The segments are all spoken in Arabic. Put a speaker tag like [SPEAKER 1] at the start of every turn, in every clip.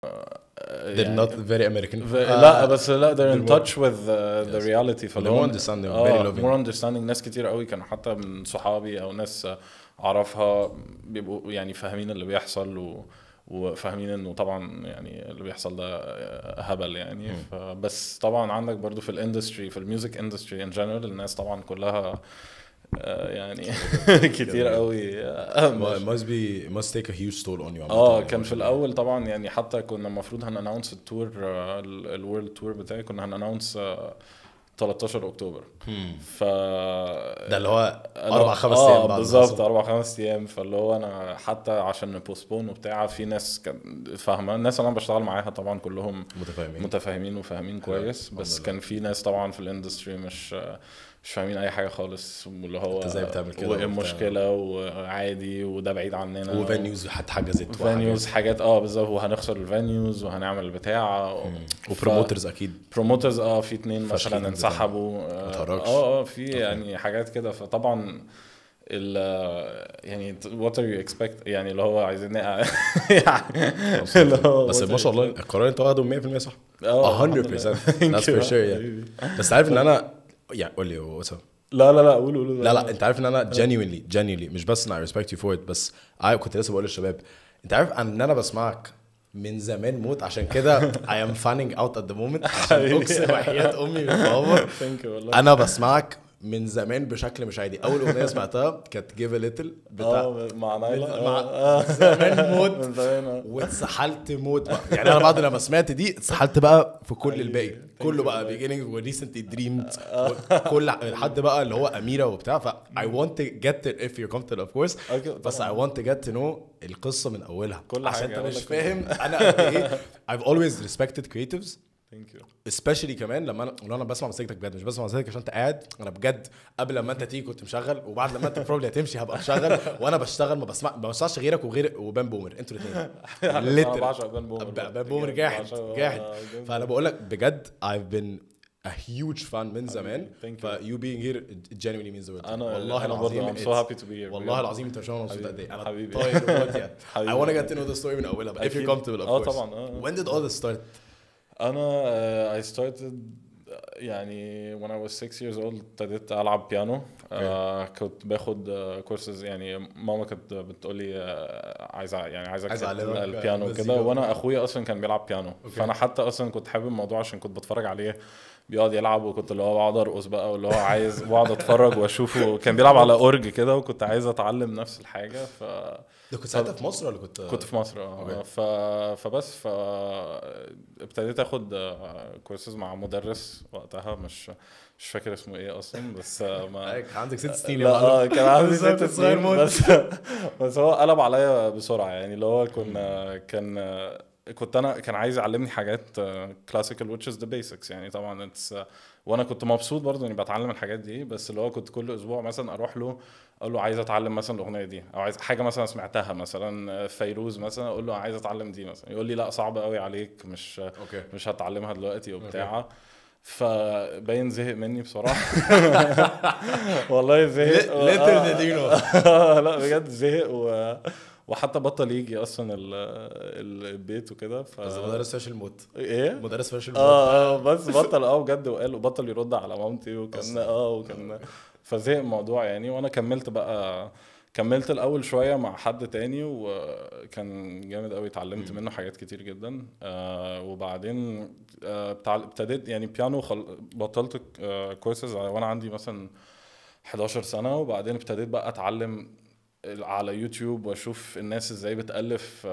[SPEAKER 1] They're not يعني very American. Uh, لا بس لا they're in touch
[SPEAKER 2] with uh, the, reality They're more understanding آه، very loving more understanding ناس كتير قوي كانوا حتى من صحابي او ناس اعرفها بيبقوا يعني فاهمين اللي بيحصل و وفاهمين انه طبعا يعني اللي بيحصل ده آه، هبل يعني بس طبعا عندك برضو في الاندستري في الميوزك اندستري ان جنرال الناس طبعا كلها آه، يعني كتير قوي آه، must be must take a huge toll on you اه يعني كان في الاول طبعا يعني حتى كنا المفروض هنانونس التور آه، الورلد تور بتاعي كنا هنانونس 13 اكتوبر hmm. ف ده اللي هو اربع خمس ايام بعد بالظبط اربع خمس ايام فاللي هو انا حتى عشان نبوسبون وبتاع في ناس كان فاهمه الناس اللي انا بشتغل معاها طبعا كلهم متفاهمين متفاهمين وفاهمين كويس بس كان في ناس طبعا في الاندستري مش مش فاهمين اي حاجه خالص واللي هو انت ازاي بتعمل كده وايه المشكله وعادي وده بعيد عننا وفانيوز حتى حجزت فانيوز حاجات اه بالظبط وهنخسر الفانيوز وهنعمل بتاع وبروموترز ف... اكيد بروموترز اه في اتنين مثلا انسحبوا آه،, اه اه في يعني حاجات كده فطبعا ال يعني وات ار يو اكسبكت يعني اللي هو عايزين يعني
[SPEAKER 3] اللي هو بس ما شاء الله
[SPEAKER 2] القرار انت واخده 100% صح 100% ذاتس فور يعني بس عارف ان انا
[SPEAKER 3] يعني قول لي واتس لا لا لا قول قول لا لا انت عارف ان انا جينيولي جينيولي مش بس ان اي ريسبكت يو فور ات بس اي كنت لسه بقول للشباب انت عارف ان انا بسمعك من زمان موت عشان كده اي ام فانينج اوت ات ذا مومنت عشان اقسم وحياه امي بابا انا بسمعك من زمان بشكل مش عادي اول اغنيه سمعتها كانت جيف ليتل بتاع اه، مع نايلا اه. مع زمان موت اه. واتسحلت موت بقى يعني انا بعد لما سمعت دي اتسحلت بقى في كل أيوة، الباقي كله بقى بيجيننج وريسنت دريم كل لحد بقى اللي هو اميره وبتاع ف اي ونت تو اف يو كومت اوف كورس بس اي ونت تو تو نو القصه من اولها كل عشان انت مش فاهم انا قد ايه I've always respected creatives ثانك يو سبيشلي كمان لما انا لو انا بسمع مزيكتك بجد مش بسمع مزيكتك عشان انت قاعد انا بجد قبل لما انت تيجي كنت مشغل وبعد لما انت بروبلي هتمشي هبقى مشغل وانا بشتغل ما بسمع ما بسمعش غيرك وغير وبان بومر انتوا الاثنين انا
[SPEAKER 2] بان بومر بان بومر جاحد جاحد فانا بقول لك
[SPEAKER 3] بجد I've been a huge fan من زمان ف you being here genuinely means the world أنا والله أنا العظيم I'm so happy to be here والله العظيم انت مش مبسوط قد ايه حبيبي طاير يعني. I want to get to know the story من اولها if you're comfortable of آه، course طبعا آه، آه. when did all this
[SPEAKER 2] start انا اي ستارتد يعني when I was 6 years old ابتديت العب بيانو آه كنت باخد كورسز آه، يعني ماما كانت بتقول لي آه، عايزه يعني عايزه عايز البيانو كده وانا اخويا اصلا كان بيلعب بيانو أوكي. فانا حتى اصلا كنت حابب الموضوع عشان كنت بتفرج عليه بيقعد يلعب وكنت اللي هو بقعد ارقص بقى واللي هو عايز بقعد اتفرج واشوفه كان بيلعب على اورج كده وكنت عايز اتعلم نفس الحاجه ف ده كنت ساعتها في مصر ولا كنت كنت في مصر اه ف... فبس ف ابتديت اخد كورسز آه، مع مدرس وقتها مش مش فاكر اسمه ايه اصلا بس ما كان عندك ست آه، سنين لا آه، كان عندي ست سنين بس بس هو قلب عليا بسرعه يعني اللي هو كنا كان كنت انا كان عايز يعلمني حاجات كلاسيكال ويتش از ذا بيسكس يعني طبعا اتس آه، وانا كنت مبسوط برضه اني بتعلم الحاجات دي بس اللي هو كنت كل اسبوع مثلا اروح له اقول له عايز اتعلم مثلا الاغنيه دي او عايز حاجه مثلا سمعتها مثلا فيروز مثلا اقول له عايز اتعلم دي مثلا يقول لي لا صعبه قوي عليك مش أوكي. مش هتعلمها دلوقتي وبتاع أوكي. فباين زهق مني بصراحه والله زهق و... آه لا بجد زهق و... وحتى بطل يجي اصلا ال... البيت وكده ف بس مدرس فاشل موت ايه مدرس فاشل آه، موت اه بس بطل اه بجد وقال وبطل يرد على مامتي وكان اه وكان فزهق الموضوع يعني وانا كملت بقى كملت الاول شويه مع حد تاني وكان جامد قوي اتعلمت منه حاجات كتير جدا آه، وبعدين آه، ابتديت يعني بيانو خل... بطلت كورسز آه، وانا عندي مثلا 11 سنه وبعدين ابتديت بقى اتعلم على يوتيوب واشوف الناس ازاي بتالف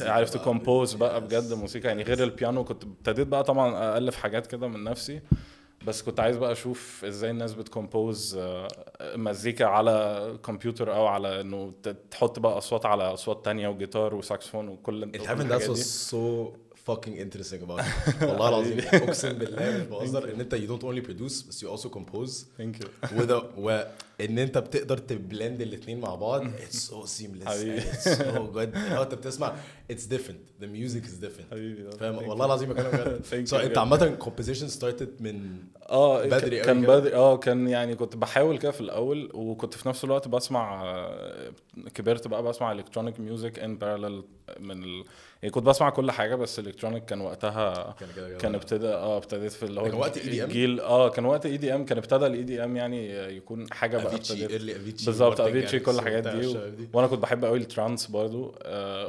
[SPEAKER 2] عارف تكمبوز بقى بجد موسيقى يعني غير البيانو كنت ابتديت بقى طبعا الف حاجات كده من نفسي بس كنت عايز بقى اشوف ازاي الناس بتكمبوز آه، مزيكا على كمبيوتر او على انه تحط بقى اصوات على اصوات تانية وجيتار وساكسفون وكل It happened that's was
[SPEAKER 3] سو فاكينج interesting اباوت والله العظيم اقسم بالله مش بهزر ان انت يو دونت اونلي برودوس بس يو also كومبوز ثانك يو ان انت بتقدر تبلند الاثنين مع بعض اتس سو سيمليس اتس سو جود انت بتسمع اتس
[SPEAKER 2] ديفرنت ذا ميوزك از ديفرنت فاهم والله العظيم كلام بجد سو انت عامه
[SPEAKER 3] كومبوزيشن ستارتد
[SPEAKER 2] من اه بدري قوي كان بدري اه كان يعني كنت بحاول كده في الاول وكنت في نفس الوقت بسمع كبرت بقى بسمع الكترونيك ميوزك ان بارلل من ال... يعني كنت بسمع كل حاجه بس الكترونيك كان وقتها كان, كان ابتدى اه ابتديت في اللي هو كان وقت اي دي ام اه كان وقت اي دي ام كان ابتدى الاي دي e ام يعني يكون حاجه بقى افيتشي ايرلي افيتشي بالظبط افيتشي كل الحاجات دي وانا كنت بحب قوي الترانس برضو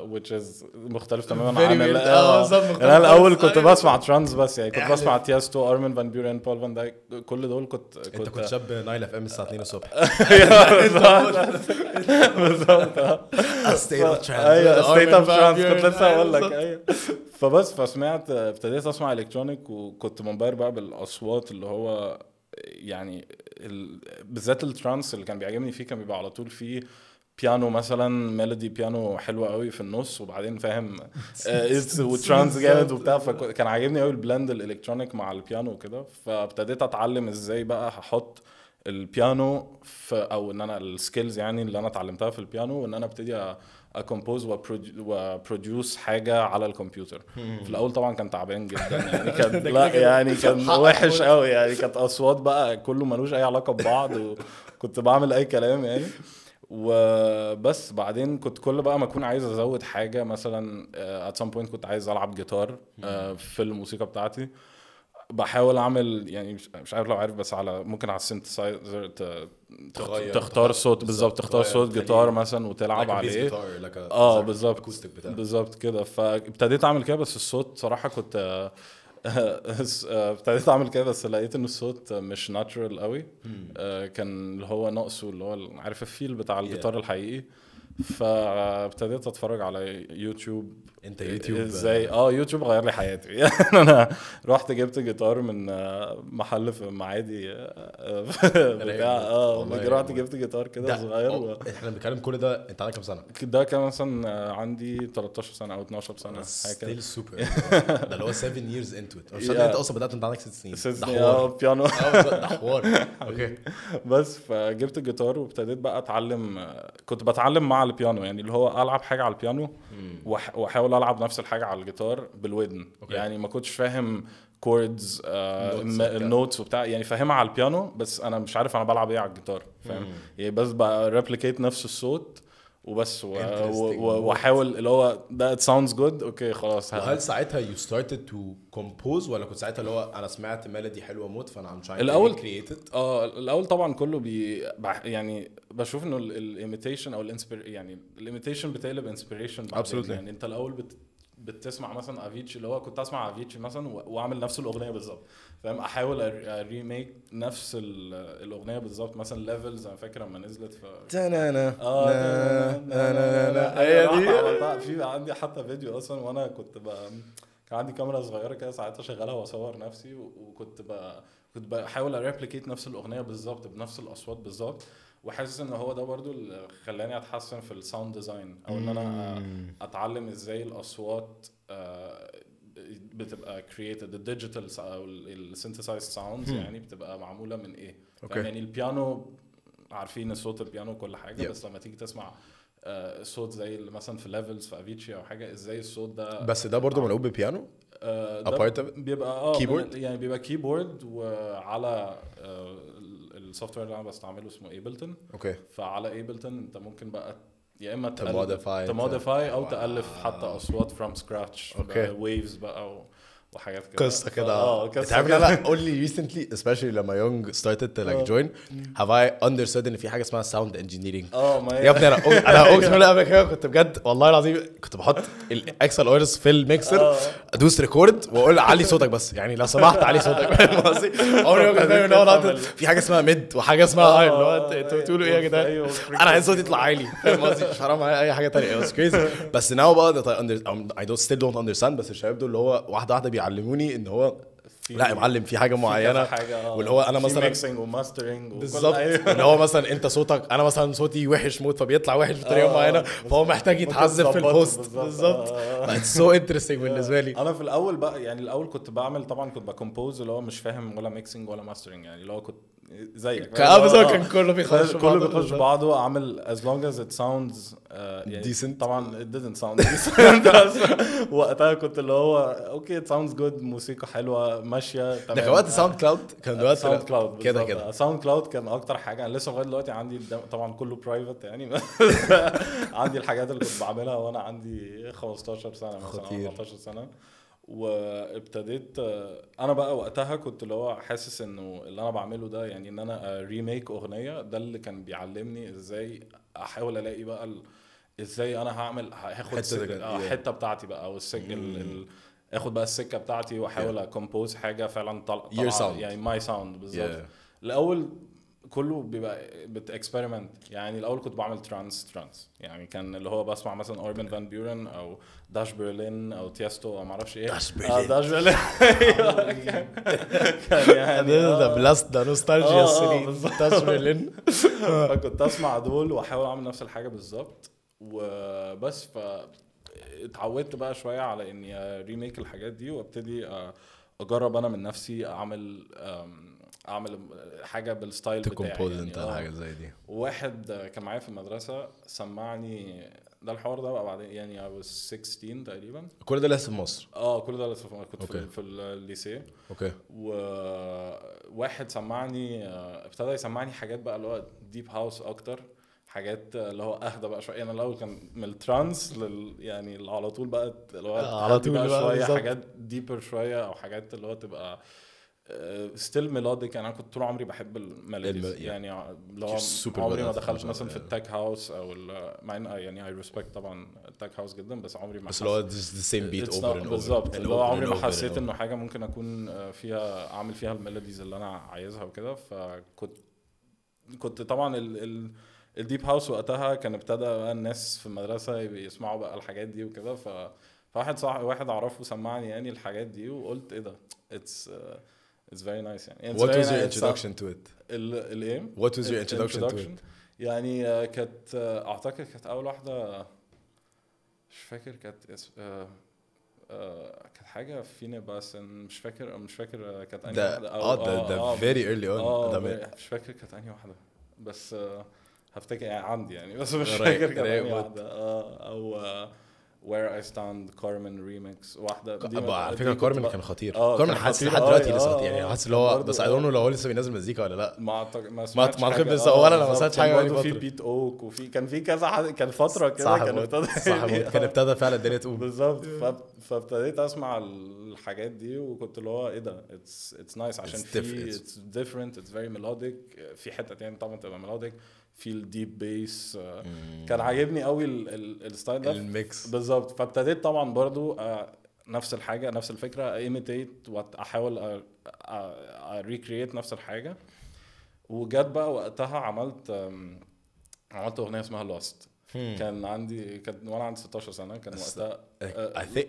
[SPEAKER 2] ويتش آه، از مختلف تماما عن آه، آه، يعني انا الاول كنت بسمع ترانس بس يعني كنت يعني بسمع تياستو ارمن فان بيورن بول فان دايك كل دول كنت انت كنت شاب نايل اف ام الساعه 2 الصبح أيوة، بالظبط ستيت اوف ترانس كنت لسه هقول لك أيوة. فبس فسمعت ابتديت اسمع الكترونيك وكنت منبهر بقى بالاصوات اللي هو يعني ال... بالذات الترانس اللي كان بيعجبني فيه كان بيبقى على طول فيه بيانو مثلا ميلودي بيانو حلوه قوي في النص وبعدين فاهم آه، وترانس جامد وبتاع فكان عاجبني قوي البلاند الالكترونيك مع البيانو وكده فابتديت اتعلم ازاي بقى هحط البيانو في او ان انا السكيلز يعني اللي انا اتعلمتها في البيانو وان انا ابتدي اكمبوز وبروديوس حاجه على الكمبيوتر في الاول طبعا كان تعبان جدا يعني كان لا يعني كان وحش قوي يعني كانت اصوات بقى كله ملوش اي علاقه ببعض وكنت بعمل اي كلام يعني وبس بعدين كنت كل بقى ما اكون عايز ازود حاجه مثلا ات سام بوينت كنت عايز العب جيتار آه، في الموسيقى بتاعتي بحاول اعمل يعني مش عارف لو عارف بس على ممكن على السنتسايزر تختار صوت بالظبط تختار صوت جيتار مثلا وتلعب عليه اه بالظبط بالظبط كده فابتديت اعمل كده بس الصوت صراحه كنت آه، آه، ابتديت اعمل كده بس لقيت ان الصوت مش ناتشرال قوي آه، كان اللي هو ناقصه اللي هو عارف الفيل بتاع الجيتار الحقيقي فابتديت اتفرج على يوتيوب انت يوتيوب ازاي آه. اه يوتيوب غير لي حياتي يعني انا رحت جبت جيتار من آه، محل في معادي آه، بتاع اه رحت يعني جبت جيتار كده صغير و... احنا بنتكلم كل ده انت عندك كام سنه؟ ده كان مثلا عندي 13 سنه او 12 سنه حاجه كده ستيل سوبر ده اللي هو 7 years انتو ات مش انت اصلا بدات انت عندك 6 سنين ده سنين اه بيانو ده حوار اوكي بس فجبت الجيتار وابتديت بقى اتعلم كنت بتعلم مع البيانو يعني اللي هو العب حاجه على البيانو واحاول بحاول العب نفس الحاجه على الجيتار بالودن أوكي. يعني ما كنتش فاهم كوردز النوتس آه، وبتاع يعني فاهمها على البيانو بس انا مش عارف انا بلعب ايه على الجيتار فاهم يعني بس بريبليكيت نفس الصوت وبس واحاول اللي هو ده ات ساوندز جود اوكي خلاص هل
[SPEAKER 3] ساعتها يو ستارتد تو كومبوز ولا كنت ساعتها اللي هو انا سمعت ميلودي حلوه موت فانا ام trying الاول
[SPEAKER 2] كرييتد اه الاول طبعا كله بي يعني بشوف انه الايميتيشن او الانسبير يعني الايميتيشن بتقلب انسبيريشن يعني انت الاول بت بتسمع مثلا افيتش اللي هو كنت اسمع افيتش مثلا واعمل نفس الاغنيه بالظبط فاهم احاول ريميك نفس الاغنيه بالظبط مثلا ليفلز انا فاكر لما نزلت ف تنانا اه انا أيوة، هي دي في عندي حتى فيديو اصلا وانا كنت بقى كان عندي كاميرا صغيره كده ساعتها شغالها واصور نفسي وكنت بقى كنت بحاول اريبليكيت نفس الاغنيه بالظبط بنفس الاصوات بالظبط وحاسس ان هو ده برضو اللي خلاني اتحسن في الساوند ديزاين او ان انا اتعلم ازاي الاصوات آه، بتبقى كرييتد الديجيتال او السينثسايز ساوندز يعني بتبقى معموله من ايه أوكي. يعني البيانو عارفين صوت البيانو وكل حاجه yeah. بس لما تيجي تسمع آه، صوت زي اللي مثلا في ليفلز في افيتشي او حاجه ازاي الصوت ده بس ده برضو ملعوب ببيانو آه، ده بيبقى اه كيبورد يعني بيبقى كيبورد وعلى السوفت وير اللي انا بستعمله اسمه ايبلتون اوكي فعلى ايبلتون انت ممكن بقى يا اما تموديفاي تموديفاي او تالف حتى اصوات فروم سكراتش اوكي ويفز بقى و... وحاجات كده قصه كده اه, اه، قصه تعرف لا لي
[SPEAKER 3] ريسنتلي سبيشلي لما يونج ستارتد لايك جوين هاف اي I ان في حاجه اسمها ساوند انجينيرنج اه ما يا ابني انا انا اقسم بالله قبل كده كنت بجد والله العظيم كنت بحط الاكسل اويرز في الميكسر ادوس اه. ريكورد واقول علي صوتك بس يعني لو سمحت علي صوتك فاهم قصدي؟ عمري ما كنت فاهم في حاجه اسمها ميد وحاجه اسمها هاي اللي هو انتوا أيوه، بتقولوا ايه يا أيوه، جدعان؟ أيوه، انا عايز صوتي يطلع عالي فاهم قصدي؟ مش حرام اي حاجه ثانيه بس ناو بقى اي دونت ستيل دونت اندرستاند بس الشباب دول اللي هو واحده واحده بيعلموني ان هو لا يا معلم في حاجه معينه آه، واللي هو انا مثلا ميكسنج
[SPEAKER 2] وماسترنج بالظبط اللي هو
[SPEAKER 3] مثلا انت صوتك انا مثلا صوتي وحش موت فبيطلع وحش بطريقه آه معينه فهو محتاج يتحذف في البوست بالظبط
[SPEAKER 2] سو انترستنج آه. بالنسبه لي انا في الاول بقى يعني الاول كنت بعمل طبعا كنت بكمبوز اللي هو مش فاهم ولا ميكسنج ولا ماسترنج يعني اللي هو كنت زيك بالظبط آه. كان كله بيخش كله بيخش بعضه عامل as long as it sounds ديسنت آه، يعني decent طبعا it didn't sound decent وقتها كنت اللي هو اوكي ات it sounds good موسيقى حلوه ماشيه تمام ده كان وقت ساوند كلاود كان دلوقتي ساوند كلاود كده كده ساوند كلاود كان اكتر حاجه انا لسه لغايه دلوقتي عندي طبعا كله برايفت يعني عندي الحاجات اللي كنت بعملها وانا عندي 15 سنه مثلا 14 سنه وابتديت آه، انا بقى وقتها كنت اللي هو حاسس انه اللي انا بعمله ده يعني ان انا ريميك آه، اغنيه ده اللي كان بيعلمني ازاي احاول الاقي بقى ال... ازاي انا هعمل هاخد آه الحته بتاعتي بقى او ال... اخد بقى السكه بتاعتي واحاول اكمبوز yeah. حاجه فعلا طلع يعني ماي ساوند بالظبط yeah. الاول كله بيبقى بتكسبيرمنت يعني الاول كنت بعمل ترانس ترانس يعني كان اللي هو بسمع مثلا اوربن فان بيورن او داش برلين او تيستو او معرفش ايه داش برلين داش برلين كان يعني ده بلاست ده نوستالجيا السنين داش برلين فكنت اسمع دول واحاول اعمل نفس الحاجه بالظبط وبس ف اتعودت بقى شويه على اني ريميك الحاجات دي وابتدي آه، اجرب انا من نفسي اعمل اعمل حاجه بالستايل بتاعي تكمبوز يعني آه. حاجه زي دي واحد كان معايا في المدرسه سمعني ده الحوار ده بقى بعدين يعني اي 16 تقريبا كل ده لسه في مصر اه كل ده لسه في مصر كنت أوكي. في, في الليسيه اوكي وواحد سمعني آه، ابتدى يسمعني حاجات بقى اللي هو ديب هاوس اكتر حاجات اللي هو اهدى بقى شويه يعني انا الاول كان من الترانس لل يعني على طول بقى اللي هو آه، على طول بقى, بقى شويه حاجات ديبر شويه او حاجات اللي هو تبقى ستيل آه، ميلوديك يعني انا كنت طول عمري بحب الميلوديز يعني, يعني لو عمري ما دخلت مثلا في يعني. التاك هاوس او مع ان يعني اي ريسبكت طبعا التاك هاوس جدا بس عمري ما بس اللي هو ذا سيم بيت اوفر بالظبط اللي هو عمري ما حسيت انه حاجه ممكن اكون آه، فيها اعمل فيها الميلوديز اللي انا عايزها وكده فكنت كنت طبعا ال, ال الديب هاوس وقتها كان ابتدى بقى الناس في المدرسه يسمعوا بقى الحاجات دي وكده ف فواحد صاحبي واحد اعرفه سمعني يعني الحاجات دي وقلت ايه ده اتس آه، uh, اتس فيري نايس يعني. وات What يور your introduction to it? الايه؟ وات was يور introduction to it? يعني آه، كانت آه، اعتقد كانت اول واحده مش فاكر كانت اسم آه، كانت حاجه فينا بس مش فاكر مش فاكر كانت انهي واحده اه ده ده فيري ايرلي اون مش فاكر كانت انهي واحده بس هفتكر يعني عندي يعني بس مش فاكر كانت انهي واحده اه او وير اي ستاند كارمن ريميكس واحده دي على فكره كارمن كان خطير كارمن حاسس لحد دلوقتي آه، لسه آه، خطير يعني آه. حاسس اللي هو بس اي دونت نو لو هو لسه
[SPEAKER 3] بينزل مزيكا ولا لا ما أعتقد ما سمعتش ما اعتقد لسه ولا انا ما سمعتش حاجه يعني في بيت
[SPEAKER 2] اوك وفي كان في كذا حد كان فتره كده كان ابتدى كان ابتدى فعلا الدنيا تقوم بالظبط فابتديت اسمع الحاجات دي وكنت اللي هو ايه ده اتس اتس نايس عشان في اتس ديفرنت اتس فيري ميلوديك في حته يعني طبعا تبقى ميلوديك في الديب بيس كان عاجبني قوي الستايل ده الميكس بالظبط فابتديت طبعا برضو آه، نفس الحاجه نفس الفكره ايميتيت واحاول ريكريت نفس الحاجه وجت بقى وقتها عملت عملت اغنيه اسمها لوست Hmm. كان عندي كان وانا عندي 16 سنه كان وقتها اي ثينك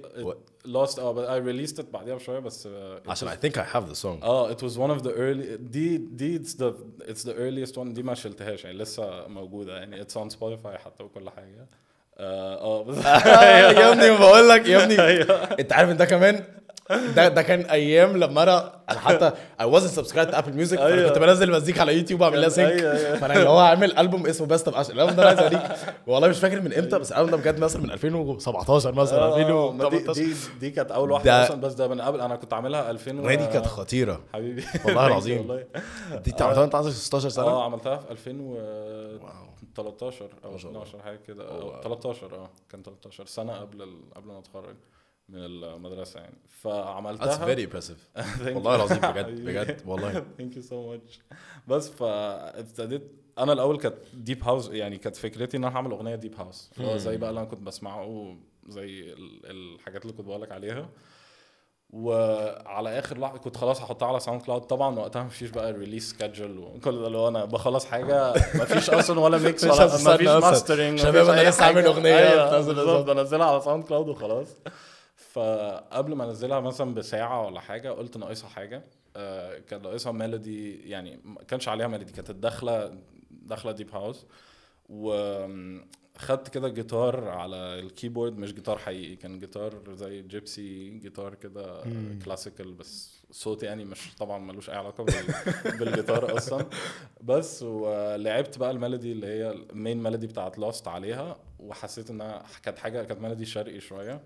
[SPEAKER 2] لوست اه بس اي ريليست بعديها بشويه بس آه، عشان اي ثينك اي هاف ذا سونج اه ات واز ون اوف ذا ايرلي دي دي اتس ذا اتس ذا ايرليست one دي ما شلتهاش يعني لسه موجوده يعني اتس اون سبوتيفاي حتى وكل حاجه اه, آه، يا ابني بقول لك يا ابني أيوه. انت عارف
[SPEAKER 3] ان ده كمان ده ده كان ايام لما انا انا حتى اي وازنت سبسكرايب ابل ميوزك أيوة. كنت بنزل مزيكا على يوتيوب اعمل لها سينك أيوه، أيوه. فانا اللي هو عامل البوم اسمه بيست اوف الالبوم ده انا عايز اوريك والله مش فاكر من امتى بس الالبوم ده بجد مثلا من 2017 مثلا 2018 دي دي, دي كانت اول واحده اصلا
[SPEAKER 2] بس ده من قبل انا كنت عاملها 2000 ودي دي كانت خطيره حبيبي والله العظيم دي انت عملتها وانت عندك 16 سنه اه عملتها في 2013 او 12 حاجه كده 13 اه كان 13 سنه قبل قبل ما اتخرج من المدرسه يعني فعملتها That's very impressive والله العظيم بجد بجد والله ثانك يو سو ماتش بس فابتديت انا الاول كانت ديب هاوس يعني كانت فكرتي ان انا هعمل اغنيه ديب هاوس هو زي بقى اللي انا كنت بسمعه زي الحاجات اللي كنت بقول لك عليها وعلى اخر لحظه كنت خلاص هحطها على ساوند كلاود طبعا وقتها مفيش بقى ريليس سكادجول وكل ده اللي هو انا بخلص حاجه مفيش اصلا ولا ميكس ولا مفيش ماسترنج شباب انا لسه عامل اغنيه أيوة، بنزلها على ساوند كلاود وخلاص فقبل ما انزلها مثلا بساعه ولا حاجه قلت ناقصها حاجه آه كان ناقصها ميلودي يعني ما كانش عليها ميلودي كانت الدخله دخله ديب هاوس وخدت كده جيتار على الكيبورد مش جيتار حقيقي كان جيتار زي جيبسي جيتار كده كلاسيكال بس صوت يعني مش طبعا ملوش اي علاقه بالجيتار اصلا بس ولعبت بقى الميلودي اللي هي المين ميلودي بتاعت لوست عليها وحسيت انها كانت حاجه كانت ميلودي شرقي شويه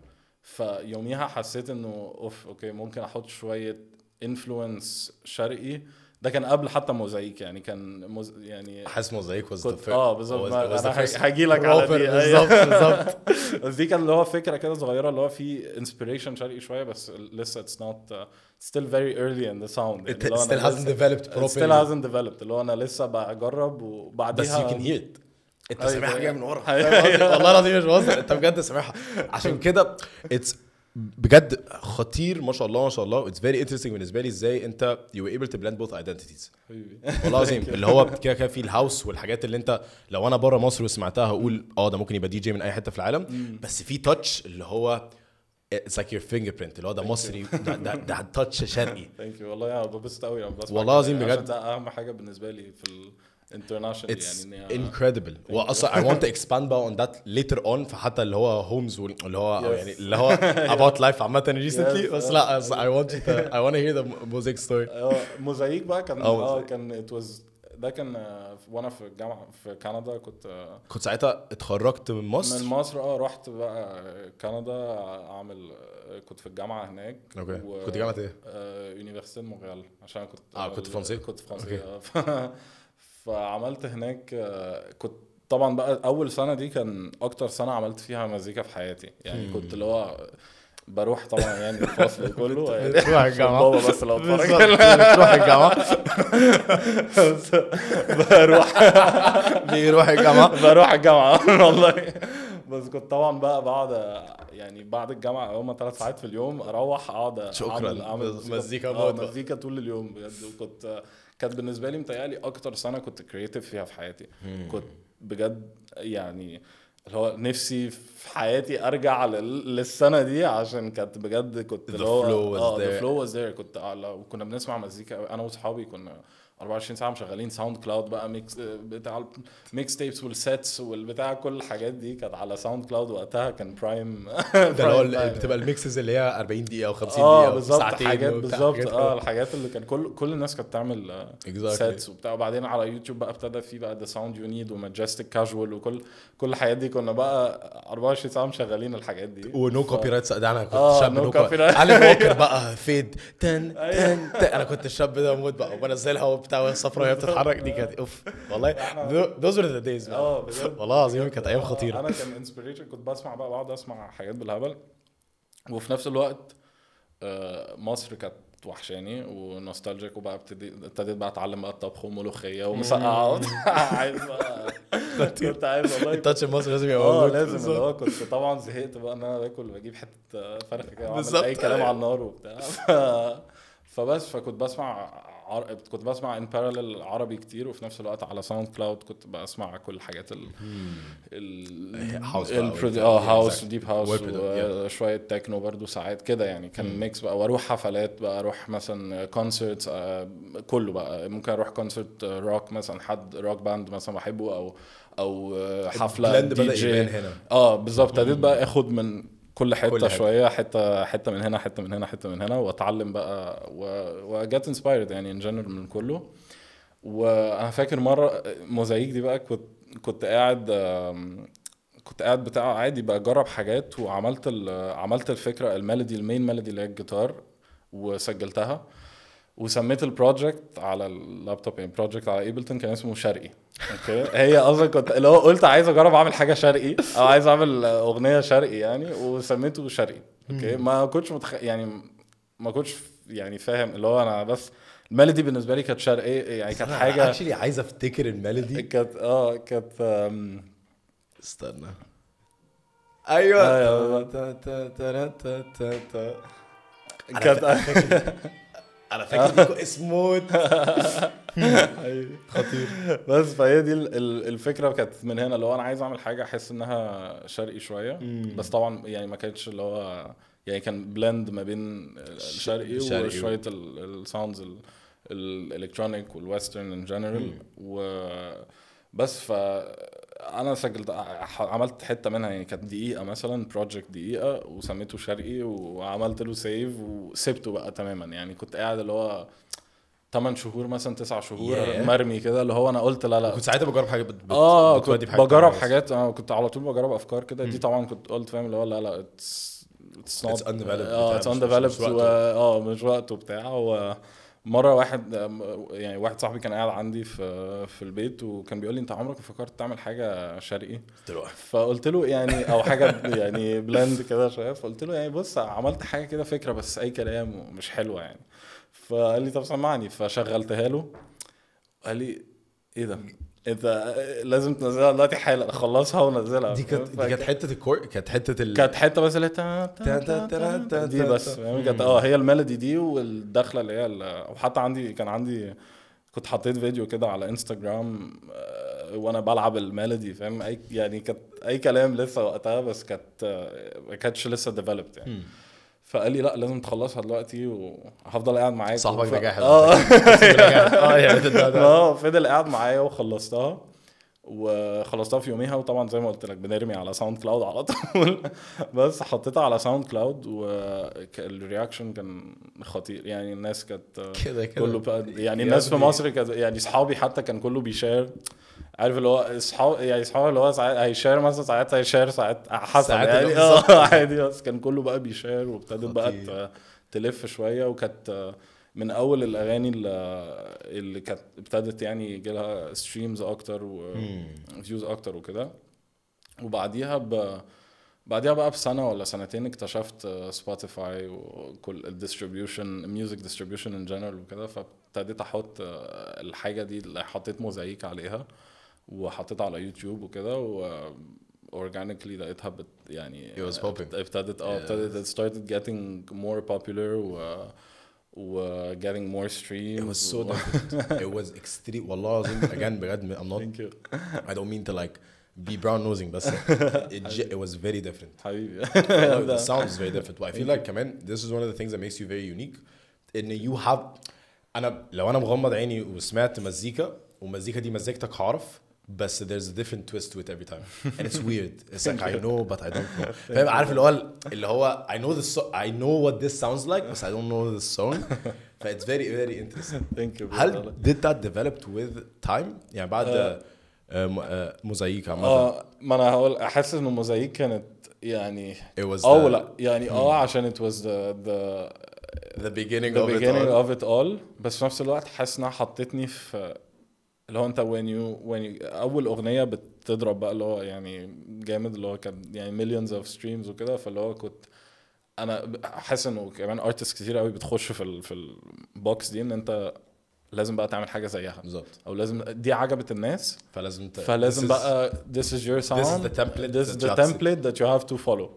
[SPEAKER 2] فيوميها حسيت انه اوف اوكي ممكن احط شويه انفلونس شرقي ده كان قبل حتى موزايك يعني كان موز... يعني حاسس موزايك واز كنت... اه بالظبط انا هاجي لك على دي أيوه. بالظبط بالظبط بس دي كان اللي هو فكره كده صغيره اللي هو في انسبريشن شرقي شويه بس لسه اتس نوت ستيل فيري ايرلي ان ذا ساوند ستيل هازنت ديفلوبت بروبلي ستيل هازنت ديفلوبت اللي هو انا لسه بجرب وبعديها بس يو كان هير انت أيوة. سامعها جايه من ورا أيوة. والله العظيم مش بهزر انت بجد سامعها عشان كده اتس
[SPEAKER 3] بجد خطير ما شاء الله ما شاء الله اتس فيري انترستنج بالنسبه لي ازاي انت يو ايبل تو بلاند بوث ايدنتيتيز والله العظيم اللي هو كده كده في الهاوس والحاجات اللي انت لو انا بره مصر وسمعتها هقول اه ده ممكن يبقى دي جي من اي حته في العالم بس في تاتش اللي هو اتس لايك يور فينجر برنت اللي هو ده مصري ده ده, تاتش شرقي
[SPEAKER 2] ثانك يو والله ببسط قوي والله العظيم بجد ده اهم حاجه بالنسبه لي في انترناشونال يعني انكريدبل واصلا اي ونت
[SPEAKER 3] اكسباند بقى اون ذات ليتر اون فحتى اللي هو هومز واللي هو yes. يعني اللي هو اباوت لايف عامه ريسنتلي بس لا اي ونت اي ونت هير ذا موزيك ستوري
[SPEAKER 2] موزايك بقى كان oh. اه كان ات واز ده كان آه، وانا في الجامعه في كندا كنت آه،
[SPEAKER 3] كنت ساعتها اتخرجت من مصر من مصر
[SPEAKER 2] اه رحت بقى كندا اعمل كنت في الجامعه هناك اوكي و... كنت جامعه ايه؟ يونيفرسيتي آه، مونريال عشان كنت اه كنت فرنسي كنت فرنسي فعملت هناك كنت طبعا بقى اول سنه دي كان اكتر سنه عملت فيها مزيكا في حياتي يعني كنت اللي هو بروح طبعا يعني الفصل كله بتروح يعني. الجامعه بابا بس لو اتفرج بتروح الجامعه بروح بيروح الجامعه بروح الجامعه والله بس كنت طبعا بقى بقعد يعني بعد الجامعه هم ثلاث ساعات في اليوم اروح اقعد شكرا اعمل مزيكا آه، مزيكا طول اليوم بجد وكنت كانت بالنسبه لي متهيألي اكتر سنه كنت كريتيف فيها في حياتي كنت بجد يعني اللي هو نفسي في حياتي ارجع للسنه دي عشان كانت بجد كنت اللي هو اه ذا فلو واز كنت كنا بنسمع مزيكا انا واصحابي كنا 24 ساعه مشغلين ساوند كلاود بقى ميكس بتاع ميكس تيبس والسيتس والبتاع كل الحاجات دي كانت على ساوند كلاود وقتها كان برايم ده اللي هو بتبقى
[SPEAKER 3] الميكسز اللي هي 40 دقيقه و 50 آه، دقيقه اه بالظبط حاجات بالظبط اه
[SPEAKER 2] الحاجات اللي كان كل كل الناس كانت آه، exactly. سيتس وبتاع وبعدين على يوتيوب بقى ابتدى في بقى ذا ساوند يو نيد وماجستيك كاجوال وكل كل الحاجات دي كنا بقى 24 ساعه مشغلين الحاجات دي ونو كوبي رايتس ده انا كنت آه، شاب نو كوبي رايتس علي بقى فيد تن تن انا كنت الشاب ده موت
[SPEAKER 3] بقى وبنزلها بتاع وهي وهي بتتحرك دي كانت اوف والله ذوز ار ذا دايز اه والله العظيم كانت ايام آه، خطيره انا كان
[SPEAKER 2] انسبريشن كنت بسمع بقى بقعد اسمع حاجات بالهبل وفي نفس الوقت آه، مصر كانت وحشاني ونوستالجيك وبقى ابتديت بقى اتعلم بقى الطبخ وملوخيه ومسقعات عايز بقى كنت عايز والله التاتش المصري لازم يبقى آه، موجود اه لازم اللي هو كنت طبعا زهقت بقى ان انا باكل بجيب حته فرخه كده اي كلام على النار وبتاع فبس فكنت بسمع عر... كنت بسمع ان بارلل عربي كتير وفي نفس الوقت على ساوند كلاود كنت بسمع كل الحاجات ال ال هاوس اه هاوس ديب هاوس وشويه تكنو برضو ساعات كده يعني كان ميكس بقى واروح حفلات بقى اروح مثلا كونسرتس آه كله بقى ممكن اروح كونسرت روك مثلا حد روك باند مثلا بحبه او او آه، حفله دي جي هنا. اه بالظبط ابتديت بقى اخد من كل حته كل شويه حته حته من هنا حته من هنا حته من هنا واتعلم بقى وجت انسبايرد يعني ان جنرال من كله وانا فاكر مره موزايك دي بقى كنت كنت قاعد كنت قاعد بتاع عادي بقى جرب حاجات وعملت عملت الفكره الميلودي المين ميلودي اللي هي الجيتار وسجلتها وسميت البروجكت على اللابتوب يعني بروجكت على ايبلتون كان اسمه شرقي هي اصلا كنت اللي هو قلت عايز اجرب اعمل حاجه شرقي او عايز اعمل اغنيه شرقي يعني وسميته شرقي اوكي ما كنتش متخ... يعني ما كنتش يعني فاهم اللي هو انا بس الميلودي بالنسبه لي كانت شرقي يعني كانت حاجه اكشلي عايز افتكر الميلودي كانت اه كانت أم... استنى ايوه آه، كانت على فكره ديكو اسموت خطير بس فهي دي الفكره كانت من هنا اللي هو انا عايز اعمل حاجه احس انها شرقي شويه بس طبعا يعني ما كانتش اللي هو يعني كان بلند ما بين الشرقي وشويه الساوندز الالكترونيك والويسترن ان جنرال و بس ف انا سجلت عملت حته منها يعني كانت دقيقه مثلا بروجكت دقيقه وسميته شرقي وعملت له سيف وسبته بقى تماما يعني كنت قاعد اللي هو 8 شهور مثلا 9 شهور yeah. مرمي كده اللي هو انا قلت لا لا كنت ساعتها بجرب حاجه بت... بت... اه بحاجة بجرب حاجات انا آه، كنت على طول بجرب افكار كده دي طبعا كنت قلت فاهم اللي هو لا لا اتس اتس اندفلوبد اه اتس اندفلوبد اه مش وقته بتاع مره واحد يعني واحد صاحبي كان قاعد عندي في في البيت وكان بيقول لي انت عمرك ما فكرت تعمل حاجه شرقي آه. فقلت له يعني او حاجه يعني بلاند كده شويه فقلت له يعني بص عملت حاجه كده فكره بس اي كلام ومش حلوه يعني فقال لي طب سمعني فشغلتها له قال لي ايه ده انت لازم تنزلها دلوقتي حالا خلصها ونزلها دي كانت دي كانت حته الكور كانت حته ال... كانت حته بس اللي هي دي بس كانت اه هي الميلودي دي والدخله اللي هي وحتى عندي كان عندي كنت حطيت فيديو كده على انستجرام آه، وانا بلعب الميلودي فاهم اي يعني كانت اي كلام لسه وقتها بس كانت ما كانتش لسه ديفلوبت يعني فقال لي لا لازم تخلصها دلوقتي وهفضل قاعد معاك صاحبك وف... ده اه اه يعني اه فضل قاعد معايا وخلصتها وخلصتها في يوميها وطبعا زي ما قلت لك بنرمي على ساوند كلاود على طول بس حطيتها على ساوند كلاود والرياكشن كان خطير يعني الناس كانت كده كده كله يعني الناس في مصر كانت يعني اصحابي حتى كان كله بيشير عارف اللي هو اصحاب يعني اصحاب اللي هو ساعات هيشير مثلا ساعات هيشير ساعات حسب يعني اه عادي بس كان كله بقى بيشير وابتدت بقى تلف شويه وكانت من اول الاغاني اللي اللي كانت ابتدت يعني يجي لها ستريمز اكتر وفيوز اكتر وكده وبعديها ب... بعديها بقى بسنه ولا سنتين اكتشفت سبوتيفاي وكل الديستريبيوشن الميوزك ديستريبيوشن ان جنرال وكده فابتديت احط الحاجه دي اللي حطيت موزايك عليها وحطيتها على يوتيوب وكده و organically لقيتها بت يعني It was popping. ابتدت اه ابتدت it started getting more popular و و getting more streams. It was so
[SPEAKER 3] different. it was extreme والله العظيم again بجد I'm not Thank you. I don't mean to like be brown nosing بس it, it was very different. حبيبي. the sound is very different. But I feel like كمان this is one of the things that makes you very unique ان you have انا لو انا مغمض عيني وسمعت مزيكا والمزيكا دي مزيكتك هعرف بس there's a different twist to it every time and it's weird it's like I know but I don't know فاهم عارف اللي هو اللي هو I know this so I know what this sounds like but I don't know this song ف it's very very interesting thank you هل did that developed with time يعني بعد موزايك عامة اه
[SPEAKER 2] ما انا هقول احس ان موزايك كانت يعني اه ولا يعني اه عشان it was the, the the beginning the of beginning it all. of it all بس في نفس الوقت حاسس انها حطتني في اللي هو انت وين يو وين اول اغنيه بتضرب بقى اللي هو يعني جامد اللي هو كان يعني مليونز اوف ستريمز وكده فاللي هو كنت انا حاسس انه كمان ارتست كتير قوي بتخش في في البوكس دي ان انت لازم بقى تعمل حاجه زيها بالظبط او لازم دي عجبت الناس فلازم ت... فلازم this بقى is... this is your sound this is the template this is the template that you have to follow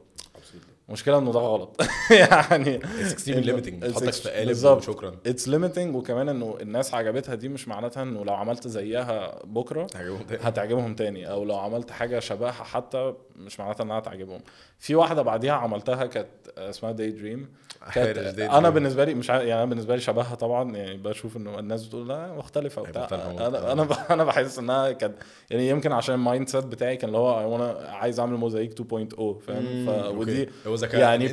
[SPEAKER 2] المشكله انه ده غلط يعني اتس ليميتنج بتحطك في قالب وشكرا اتس ليميتنج وكمان انه الناس عجبتها دي مش معناتها انه لو عملت زيها بكره هتعجبهم تاني او لو عملت حاجه شبهها حتى مش معناتها انها هتعجبهم في واحده بعديها عملتها كانت اسمها داي دريم انا بالنسبه لي مش ع... يعني انا بالنسبه لي شبهها طبعا يعني بشوف انه الناس بتقول لا مختلفه وبتاع انا انا بحس انها كانت يعني يمكن عشان المايند سيت بتاعي كان اللي هو انا عايز اعمل موزايك 2.0 فاهم ف... ودي يعني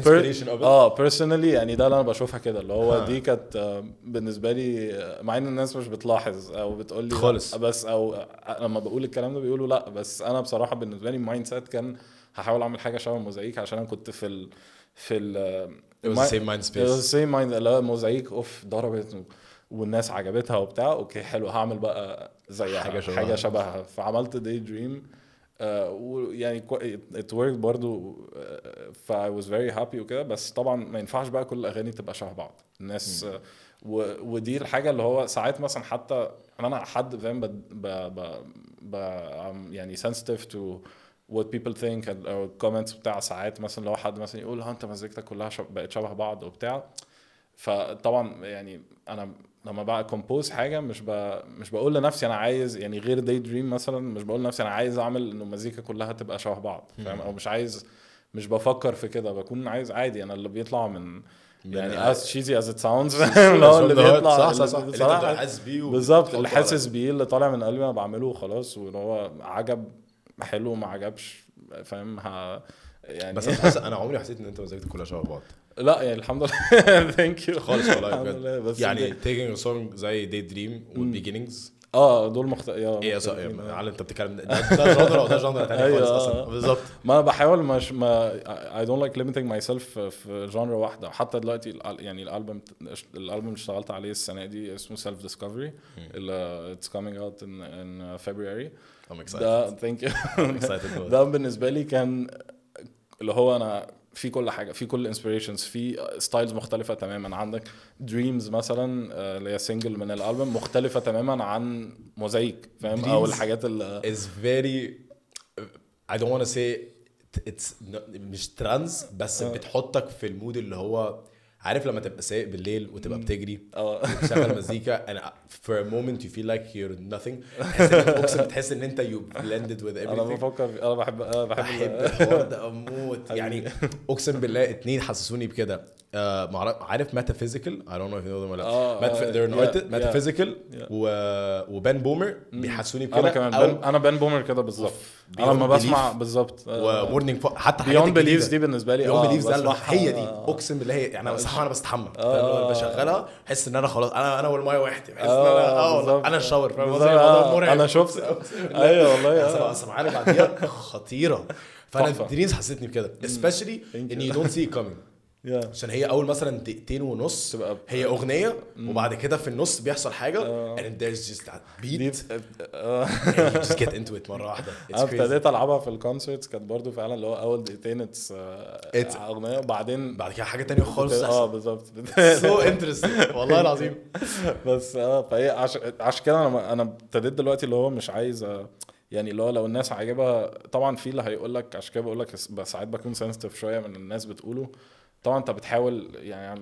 [SPEAKER 2] اه بيرسونالي يعني ده اللي انا بشوفها كده اللي هو دي كانت آه، بالنسبه لي آه، مع ان الناس مش بتلاحظ او بتقول لي خالص بس او آه، لما بقول الكلام ده بيقولوا لا بس انا بصراحه بالنسبه لي المايند سيت كان هحاول اعمل حاجه شبه موزايك عشان انا كنت في ال... في ال It was the same mind space. It was the same mind اللي هو موزايك اوف ضربت والناس عجبتها وبتاع اوكي حلو هعمل بقى زي حاجه شبهها حاجه شبهها فعملت داي دريم ويعني ات ورك برضه فاي واز فيري هابي وكده بس طبعا ما ينفعش بقى كل الاغاني تبقى شبه بعض الناس و, ودي الحاجه اللي هو ساعات مثلا حتى انا حد فاهم ب, ب, ب يعني sensitive to what people think او الكومنتس uh, بتاع ساعات مثلا لو حد مثلا يقول ها انت مزيكتك كلها شب... بقت شبه بعض وبتاع فطبعا يعني انا لما بقى كومبوز حاجه مش ب... مش بقول لنفسي انا عايز يعني غير داي دريم مثلا مش بقول لنفسي انا عايز اعمل انه المزيكا كلها تبقى شبه بعض فاهم او مش عايز مش بفكر في كده بكون عايز عادي انا اللي بيطلع من يعني از تشيزي از ات ساوندز اللي بيطلع صح صح صح اللي حاسس بيه بالظبط اللي حاسس بيه اللي طالع من قلبي انا بعمله وخلاص واللي هو عجب حلو ما عجبش فاهم يعني بس انا انا عمري حسيت ان انت مزاجتك كلها شبه بعض لا يعني الحمد لله ثانك يو خالص والله بجد يعني
[SPEAKER 3] تيكينج سونج زي دي دريم
[SPEAKER 2] والبيجينينجز اه دول مخت... يا ايه يا صاحبي على انت بتتكلم ده ده جانرا وده جانرا تاني أيوة، خالص اصلا آه. بالظبط ما انا بحاول مش ما اي دونت لايك ليميتنج ماي سيلف في جانرا واحده حتى دلوقتي يعني الالبوم الالبوم اللي اشتغلت عليه السنه دي اسمه سيلف ديسكفري اتس كامينج اوت ان ان فبراير ده ثانك يو ده بالنسبه لي كان اللي هو انا في كل حاجه في كل انسبريشنز في ستايلز مختلفه تماما عندك دريمز مثلا آه، اللي هي سنجل من الالبوم مختلفه تماما عن موزايك فاهم او الحاجات اللي از فيري
[SPEAKER 3] اي دونت want to say it's مش ترانز بس uh. بتحطك في المود اللي هو عارف لما تبقى سايق بالليل وتبقى بتجري اه وتشغل مزيكا انا for a moment you feel like you're nothing تحس اقسم بتحس ان انت you blended with everything انا بفكر انا بحب انا بحب بحب ده اموت يعني اقسم بالله اتنين حسسوني بكده uh, عارف ميتافيزيكال I don't know if you know them ولا لا ميتافيزيكال
[SPEAKER 2] وبان بومر بيحسسوني بكده انا كمان انا بان بومر كده بالظبط انا لما بسمع بالظبط ومورنينج فوق آه. حتى بيون بليفز دي بالنسبه لي بيون بليفز آه، ده هي دي آه. اقسم
[SPEAKER 3] بالله يعني انا بصحى وانا بستحمى بشغلها بحس ان انا خلاص انا انا والميه واحد بحس ان انا اه انا الشاور فاهم انا شفت ايوه والله يعني سمعانه بعديها خطيره فانا دريمز حسيتني بكده سبيشلي ان يو دونت سي كامينج yeah. عشان هي اول مثلا دقيقتين ونص هي اغنيه mm. وبعد كده في النص بيحصل حاجه uh. and there's just that beat uh. just get into it مره واحده ابتديت العبها
[SPEAKER 2] في الكونسرتس كانت برضو فعلا اللي هو اول دقيقتين اتس آه، uh, اغنيه وبعدين بعد كده حاجه تانية خالص اه بالظبط سو انترستنج والله العظيم بس اه فهي عشان عش كده انا انا ابتديت دلوقتي اللي هو مش عايز يعني اللي هو لو الناس عاجبها طبعا في اللي هيقول لك عشان كده بقول لك ساعات بكون سنسيتيف شويه من الناس بتقوله طبعا انت بتحاول يعني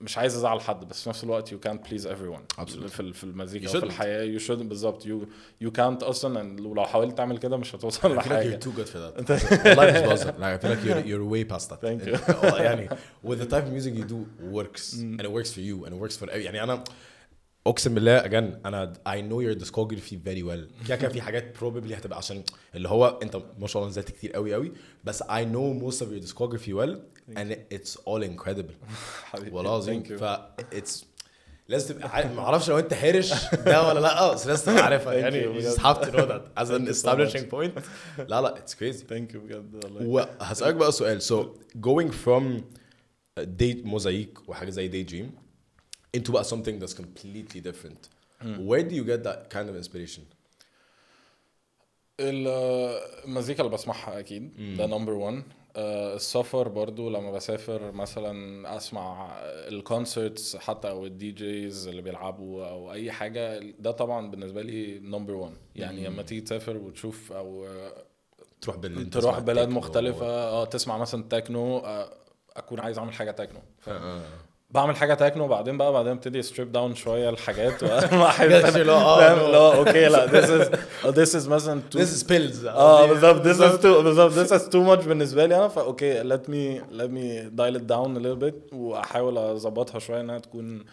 [SPEAKER 2] مش عايز ازعل حد بس في نفس الوقت يو كانت بليز ايفري ون في في المزيكا في الحياه يو شود بالظبط يو يو كانت اصلا ولو حاولت تعمل كده مش هتوصل لحاجه you're تو جود في ذات والله مش بهزر انا فيلك you're واي باست ذات thank you يعني with the type
[SPEAKER 3] of music you do works mm. and it works for you and it works for يعني انا اقسم بالله اجان انا اي نو يور ديسكوجرافي فيري ويل كده كده في حاجات بروبلي هتبقى عشان اللي هو انت ما شاء الله نزلت كتير قوي قوي بس اي نو موست اوف يور ديسكوجرافي ويل اند اتس اول انكريدبل والله العظيم ف اتس لازم تبقى ما اعرفش لو انت حرش ده ولا لا اه، بس لازم تبقى عارفها يعني you just have to know that as an لا لا اتس كريزي ثانك يو بجد والله وهسالك بقى سؤال سو جوينج فروم ديت موزايك وحاجه زي دي دريم into بقى something that's completely
[SPEAKER 2] different mm. where do you get that kind of inspiration المزيكا اللي بسمعها اكيد hmm. ده نمبر 1 آه، السفر برضو لما بسافر مثلا اسمع الكونسرتس حتى او الدي جيز اللي بيلعبوا او اي حاجه ده طبعا بالنسبه لي نمبر 1 يعني hmm. لما تيجي تسافر وتشوف او تروح بلد تروح بلاد مختلفه اه تسمع مثلا تكنو آه، اكون عايز اعمل حاجه تكنو بعمل حاجه تكنو وبعدين بقى بعدين ابتدي ستريب داون شويه الحاجات لا اللي هو آه، اللي هو اوكي لا ذس از ذس از مثلا ذس از بيلز اه بالظبط ذس از تو بالظبط ذس از تو ماتش بالنسبه لي انا فاوكي ليت مي ليت مي دايل ات داون ليتل بيت واحاول اظبطها شويه انها تكون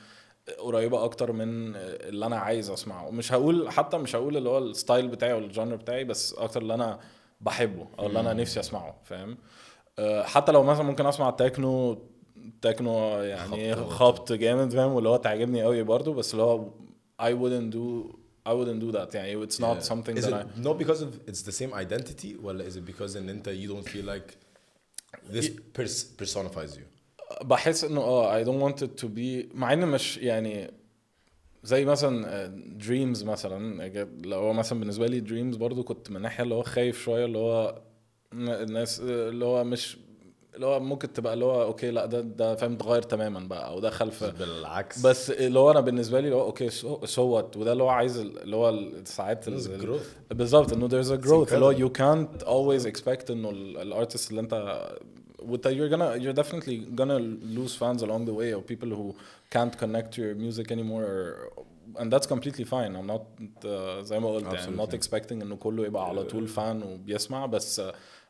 [SPEAKER 2] قريبه اكتر من اللي انا عايز اسمعه مش هقول حتى مش هقول اللي هو الستايل بتاعي والجانر بتاعي بس اكتر اللي انا بحبه او اللي انا نفسي اسمعه فاهم آه، حتى لو مثلا ممكن اسمع تكنو تكنو يعني خبط جامد فاهم واللي هو تعجبني قوي برضه بس اللي هو I wouldn't do I wouldn't do that يعني it's not yeah. something is that it I not because
[SPEAKER 3] of it's the same identity ولا is it because ان انت you don't feel like this pers personifies
[SPEAKER 2] you بحس انه اه I don't want it to be مع ان مش يعني زي مثلا دريمز آه، مثلا لو هو مثلا بالنسبه لي دريمز برضو كنت من ناحيه اللي هو خايف شويه اللي هو الناس اللي هو مش اللي هو ممكن تبقى اللي هو اوكي لا ده ده فاهم اتغير تماما بقى او ده خلف بالعكس بس اللي هو انا بالنسبه لي اللي هو اوكي سوت وده اللي هو عايز اللي هو ساعات بالظبط انه there's a growth اللي هو you can't always expect انه الارتست اللي انت with you're gonna you're definitely gonna lose fans along the way or people who can't connect to your music anymore or, and that's completely fine I'm not uh, زي ما قلت يعني I'm not expecting انه كله يبقى على طول فان وبيسمع بس uh,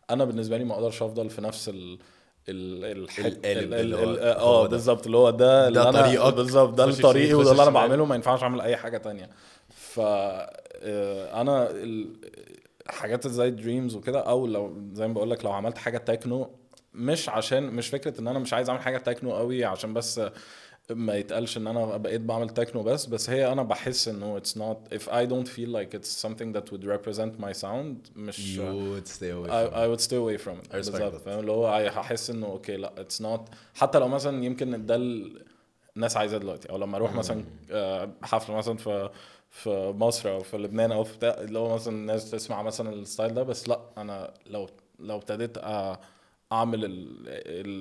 [SPEAKER 2] انا بالنسبه لي ما اقدرش افضل في نفس ال القالب اللي هو اه بالظبط اللي هو ده اللي انا بالظبط ده الطريق وده اللي انا بعمله ما ينفعش اعمل اي حاجه تانية ف آه، انا حاجات زي دريمز وكده او لو زي ما بقول لك لو عملت حاجه تكنو مش عشان مش فكره ان انا مش عايز اعمل حاجه تكنو قوي عشان بس ما يتقالش ان انا بقيت بعمل تكنو بس بس هي انا بحس انه اتس نوت اف اي دونت فيل لايك اتس سمثينج ذات وود ريبريزنت ماي ساوند مش يو وود ستي اواي I, from I would stay away بالظبط فاهم اللي هو هحس انه اوكي لا اتس نوت حتى لو مثلا يمكن ده الناس عايزاه دلوقتي او لما اروح مثلا آه، حفله مثلا في في مصر او في لبنان او في بتاع اللي هو مثلا الناس تسمع مثلا الستايل ده بس لا انا لو لو ابتديت أ... آه، اعمل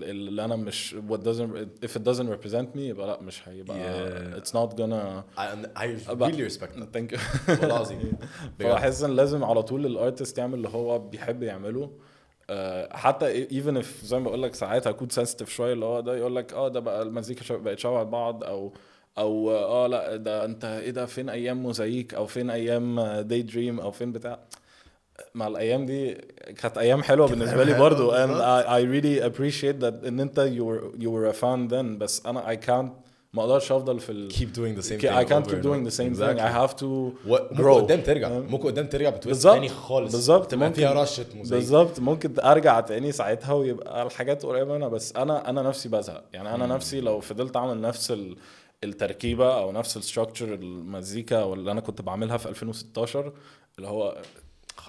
[SPEAKER 2] اللي انا مش what doesn't if it doesn't represent me يبقى لا مش هيبقى yeah. it's not gonna I, I really respect that thank you والله العظيم فبحس ان لازم على طول الارتست يعمل اللي هو بيحب يعمله آه، حتى ايفن e-، اف زي ما بقول لك ساعات هكون سنسيتيف شويه اللي هو ده يقول لك اه ده بقى المزيكا بقت شبه بعض او او اه لا ده انت ايه ده فين ايام موزايك او فين ايام داي دريم او فين بتاع مع الايام دي كانت ايام حلوه بالنسبه لي برضو and I, I really appreciate that ان انت you were, you were a fan then بس انا I can't ما اقدرش افضل في ال... keep doing the same thing I can't keep doing the same exactly. thing I have to و... grow ممكن قدام ترجع ممكن قدام ترجع بتويست تاني خالص بالظبط ممكن فيها رشة موزايك بالظبط ممكن ارجع تاني ساعتها ويبقى الحاجات قريبه منها بس انا انا نفسي بزهق يعني انا مم. نفسي لو فضلت اعمل نفس ال... التركيبه او نفس الستراكشر المزيكا واللي انا كنت بعملها في 2016 اللي هو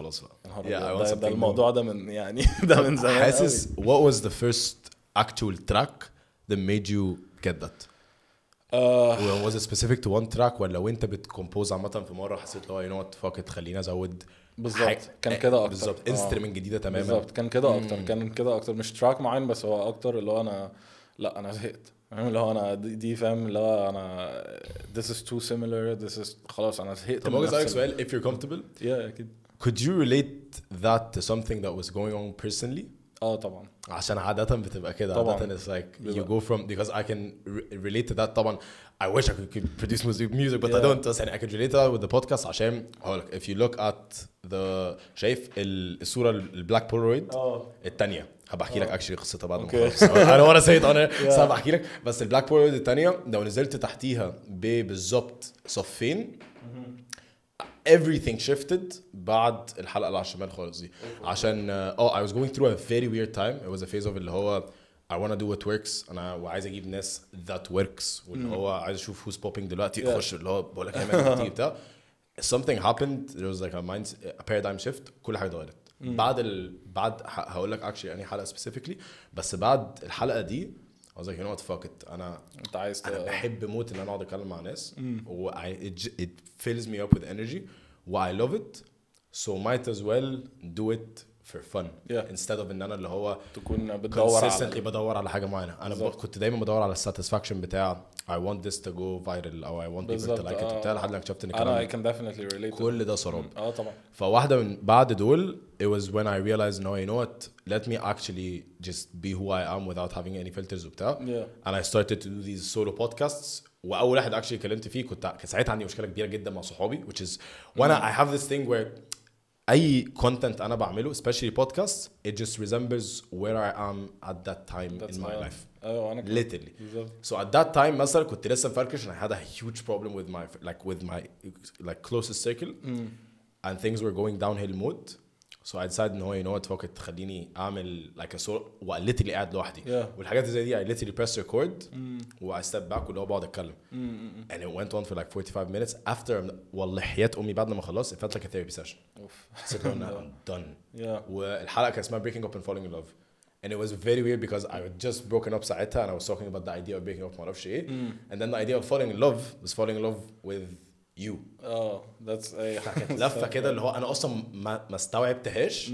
[SPEAKER 2] خلاص بقى yeah, ده, ده الموضوع ده من يعني ده من زمان حاسس
[SPEAKER 3] what was the first actual track that made you get that uh, was it specific to one track ولا وانت بتكمبوز عامه في مره حسيت اللي هو know what fuck it خليني ازود بالظبط كان كده آه، اكتر بالظبط انسترومنت آه. جديده تماما بالظبط كان كده اكتر كان
[SPEAKER 2] كده اكتر مش تراك معين بس هو اكتر اللي هو انا لا انا زهقت فاهم اللي هو انا دي فاهم اللي هو انا this is too similar this is خلاص انا زهقت طب ممكن اسالك سؤال if you're comfortable yeah اكيد could you relate
[SPEAKER 3] that to something that was going on personally اه طبعا عشان عادة بتبقى كده طبعا عادة it's like ببقى. you go from because I can relate to that طبعا I wish I could produce music music but yeah. I don't بس يعني I can relate to that with the podcast عشان هقولك if you look at the شايف الصورة البلاك بولرويد اه التانية هبحكي لك اكشلي آه. قصتها بعد ما اخلص انا وانا سيد انا بس هبحكي لك بس البلاك بولرويد التانية لو نزلت تحتيها بالظبط صفين everything shifted بعد الحلقه اللي على الشمال خالص دي عشان اه uh, oh, I was going through a very weird time it was a phase of اللي هو I wanna do what works انا وعايز اجيب ناس that works واللي هو عايز اشوف who's popping دلوقتي yeah. اخش اللي هو بقول لك اعمل بتاع something happened there was like a mind a paradigm shift كل حاجه اتغيرت بعد ال... بعد هقول لك actually انهي حلقه specifically بس بعد الحلقه دي was like you know what fuck it انا انت عايز انا بحب موت ان انا اقعد اتكلم مع ناس و I, it, it fills me up with energy و I love it so might as well do it فور فن instead of ان انا اللي هو تكون بتدور على بدور على حاجه معينه انا ب... كنت دايما بدور على الساتسفاكشن بتاع اي ونت ذس تو جو فايرل او اي ونت بيبل تو لايك ات لحد ما اكتشفت ان الكلام
[SPEAKER 2] انا كل ده سراب اه طبعا
[SPEAKER 3] فواحده من بعد دول it was when I realized no you know what let me actually just be who I am without having any filters وبتاع yeah. and I started to do these solo podcasts واول واحد اكشلي كلمت فيه كنت ساعتها عندي مشكله كبيره جدا مع صحابي which is وانا اي هاف have ثينج thing اي كونتنت انا بعمله especially podcasts it just resembles where I am at that time That's in my life
[SPEAKER 2] ايوه oh, انا literally
[SPEAKER 3] so at that time مثلا كنت لسه مفركش and I had a huge problem with my like with my like closest circle mm. and things were going downhill mode سو اي ديسايد ان هو يو نو وات فوكت تخليني اعمل لايك صور وقلت اللي قاعد لوحدي yeah. والحاجات زي دي اي ليتلي بريس ريكورد واي ستيب باك واللي هو بقعد اتكلم mm, mm, mm. and it went on for like 45 minutes after والله حياه امي بعد ما خلصت it felt like a therapy session اوف sit down now I'm done yeah. والحلقه كان اسمها breaking up and falling in love and it was very weird because I was just broken up ساعتها and I was talking about the idea of breaking up ما اعرفش ايه mm. and then the idea of falling in love was falling in love with يو اه ذاتس لفه كده اللي هو انا اصلا ما, ما استوعبتهاش mm.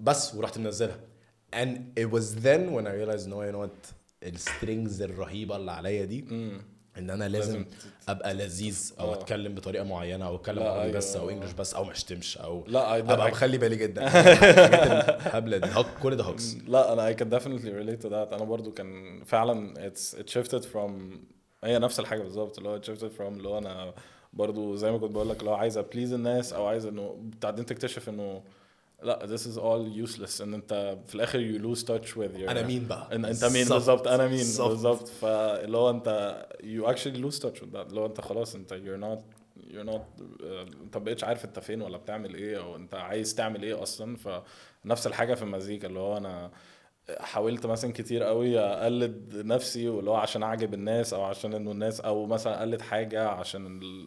[SPEAKER 3] بس ورحت منزلها and it was then when I realized no you know what السترينجز الرهيبه اللي عليا دي مم. Mm. ان انا لازم, لازم ابقى لذيذ او أوه. اتكلم بطريقه معينه او اتكلم عربي بس أيوة. او انجلش بس او ما اشتمش او لا ابقى مخلي بالي جدا الهبله دي كل ده هوكس
[SPEAKER 2] mm. لا انا اي كان ديفنتلي ريليت تو ذات انا برضو كان فعلا اتس ات شيفتد فروم هي نفس الحاجه بالظبط اللي هو ات شيفتد فروم اللي هو انا برضو زي ما كنت بقول لك لو عايز ابليز الناس او عايز انه بعدين تكتشف انه لا this is all useless ان انت في الاخر you lose touch with your انا مين بقى إن انت مين بالظبط انا مين بالظبط فاللي هو انت you actually lose touch with that اللي هو انت خلاص انت you're not you're not آه، انت ما بقتش عارف انت فين ولا بتعمل ايه او انت عايز تعمل ايه اصلا فنفس الحاجه في المزيكا اللي هو انا حاولت مثلا كتير قوي اقلد نفسي واللي هو عشان اعجب الناس او عشان انه الناس او مثلا اقلد حاجه عشان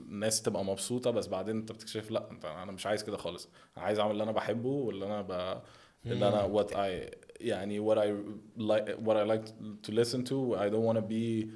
[SPEAKER 2] الناس تبقى مبسوطه بس بعدين انت بتكتشف لا انت انا مش عايز كده خالص عايز اعمل اللي انا بحبه واللي انا ب... اللي انا وات اي يعني وات اي لايك وات اي لايك تو ليسن تو اي دونت want to be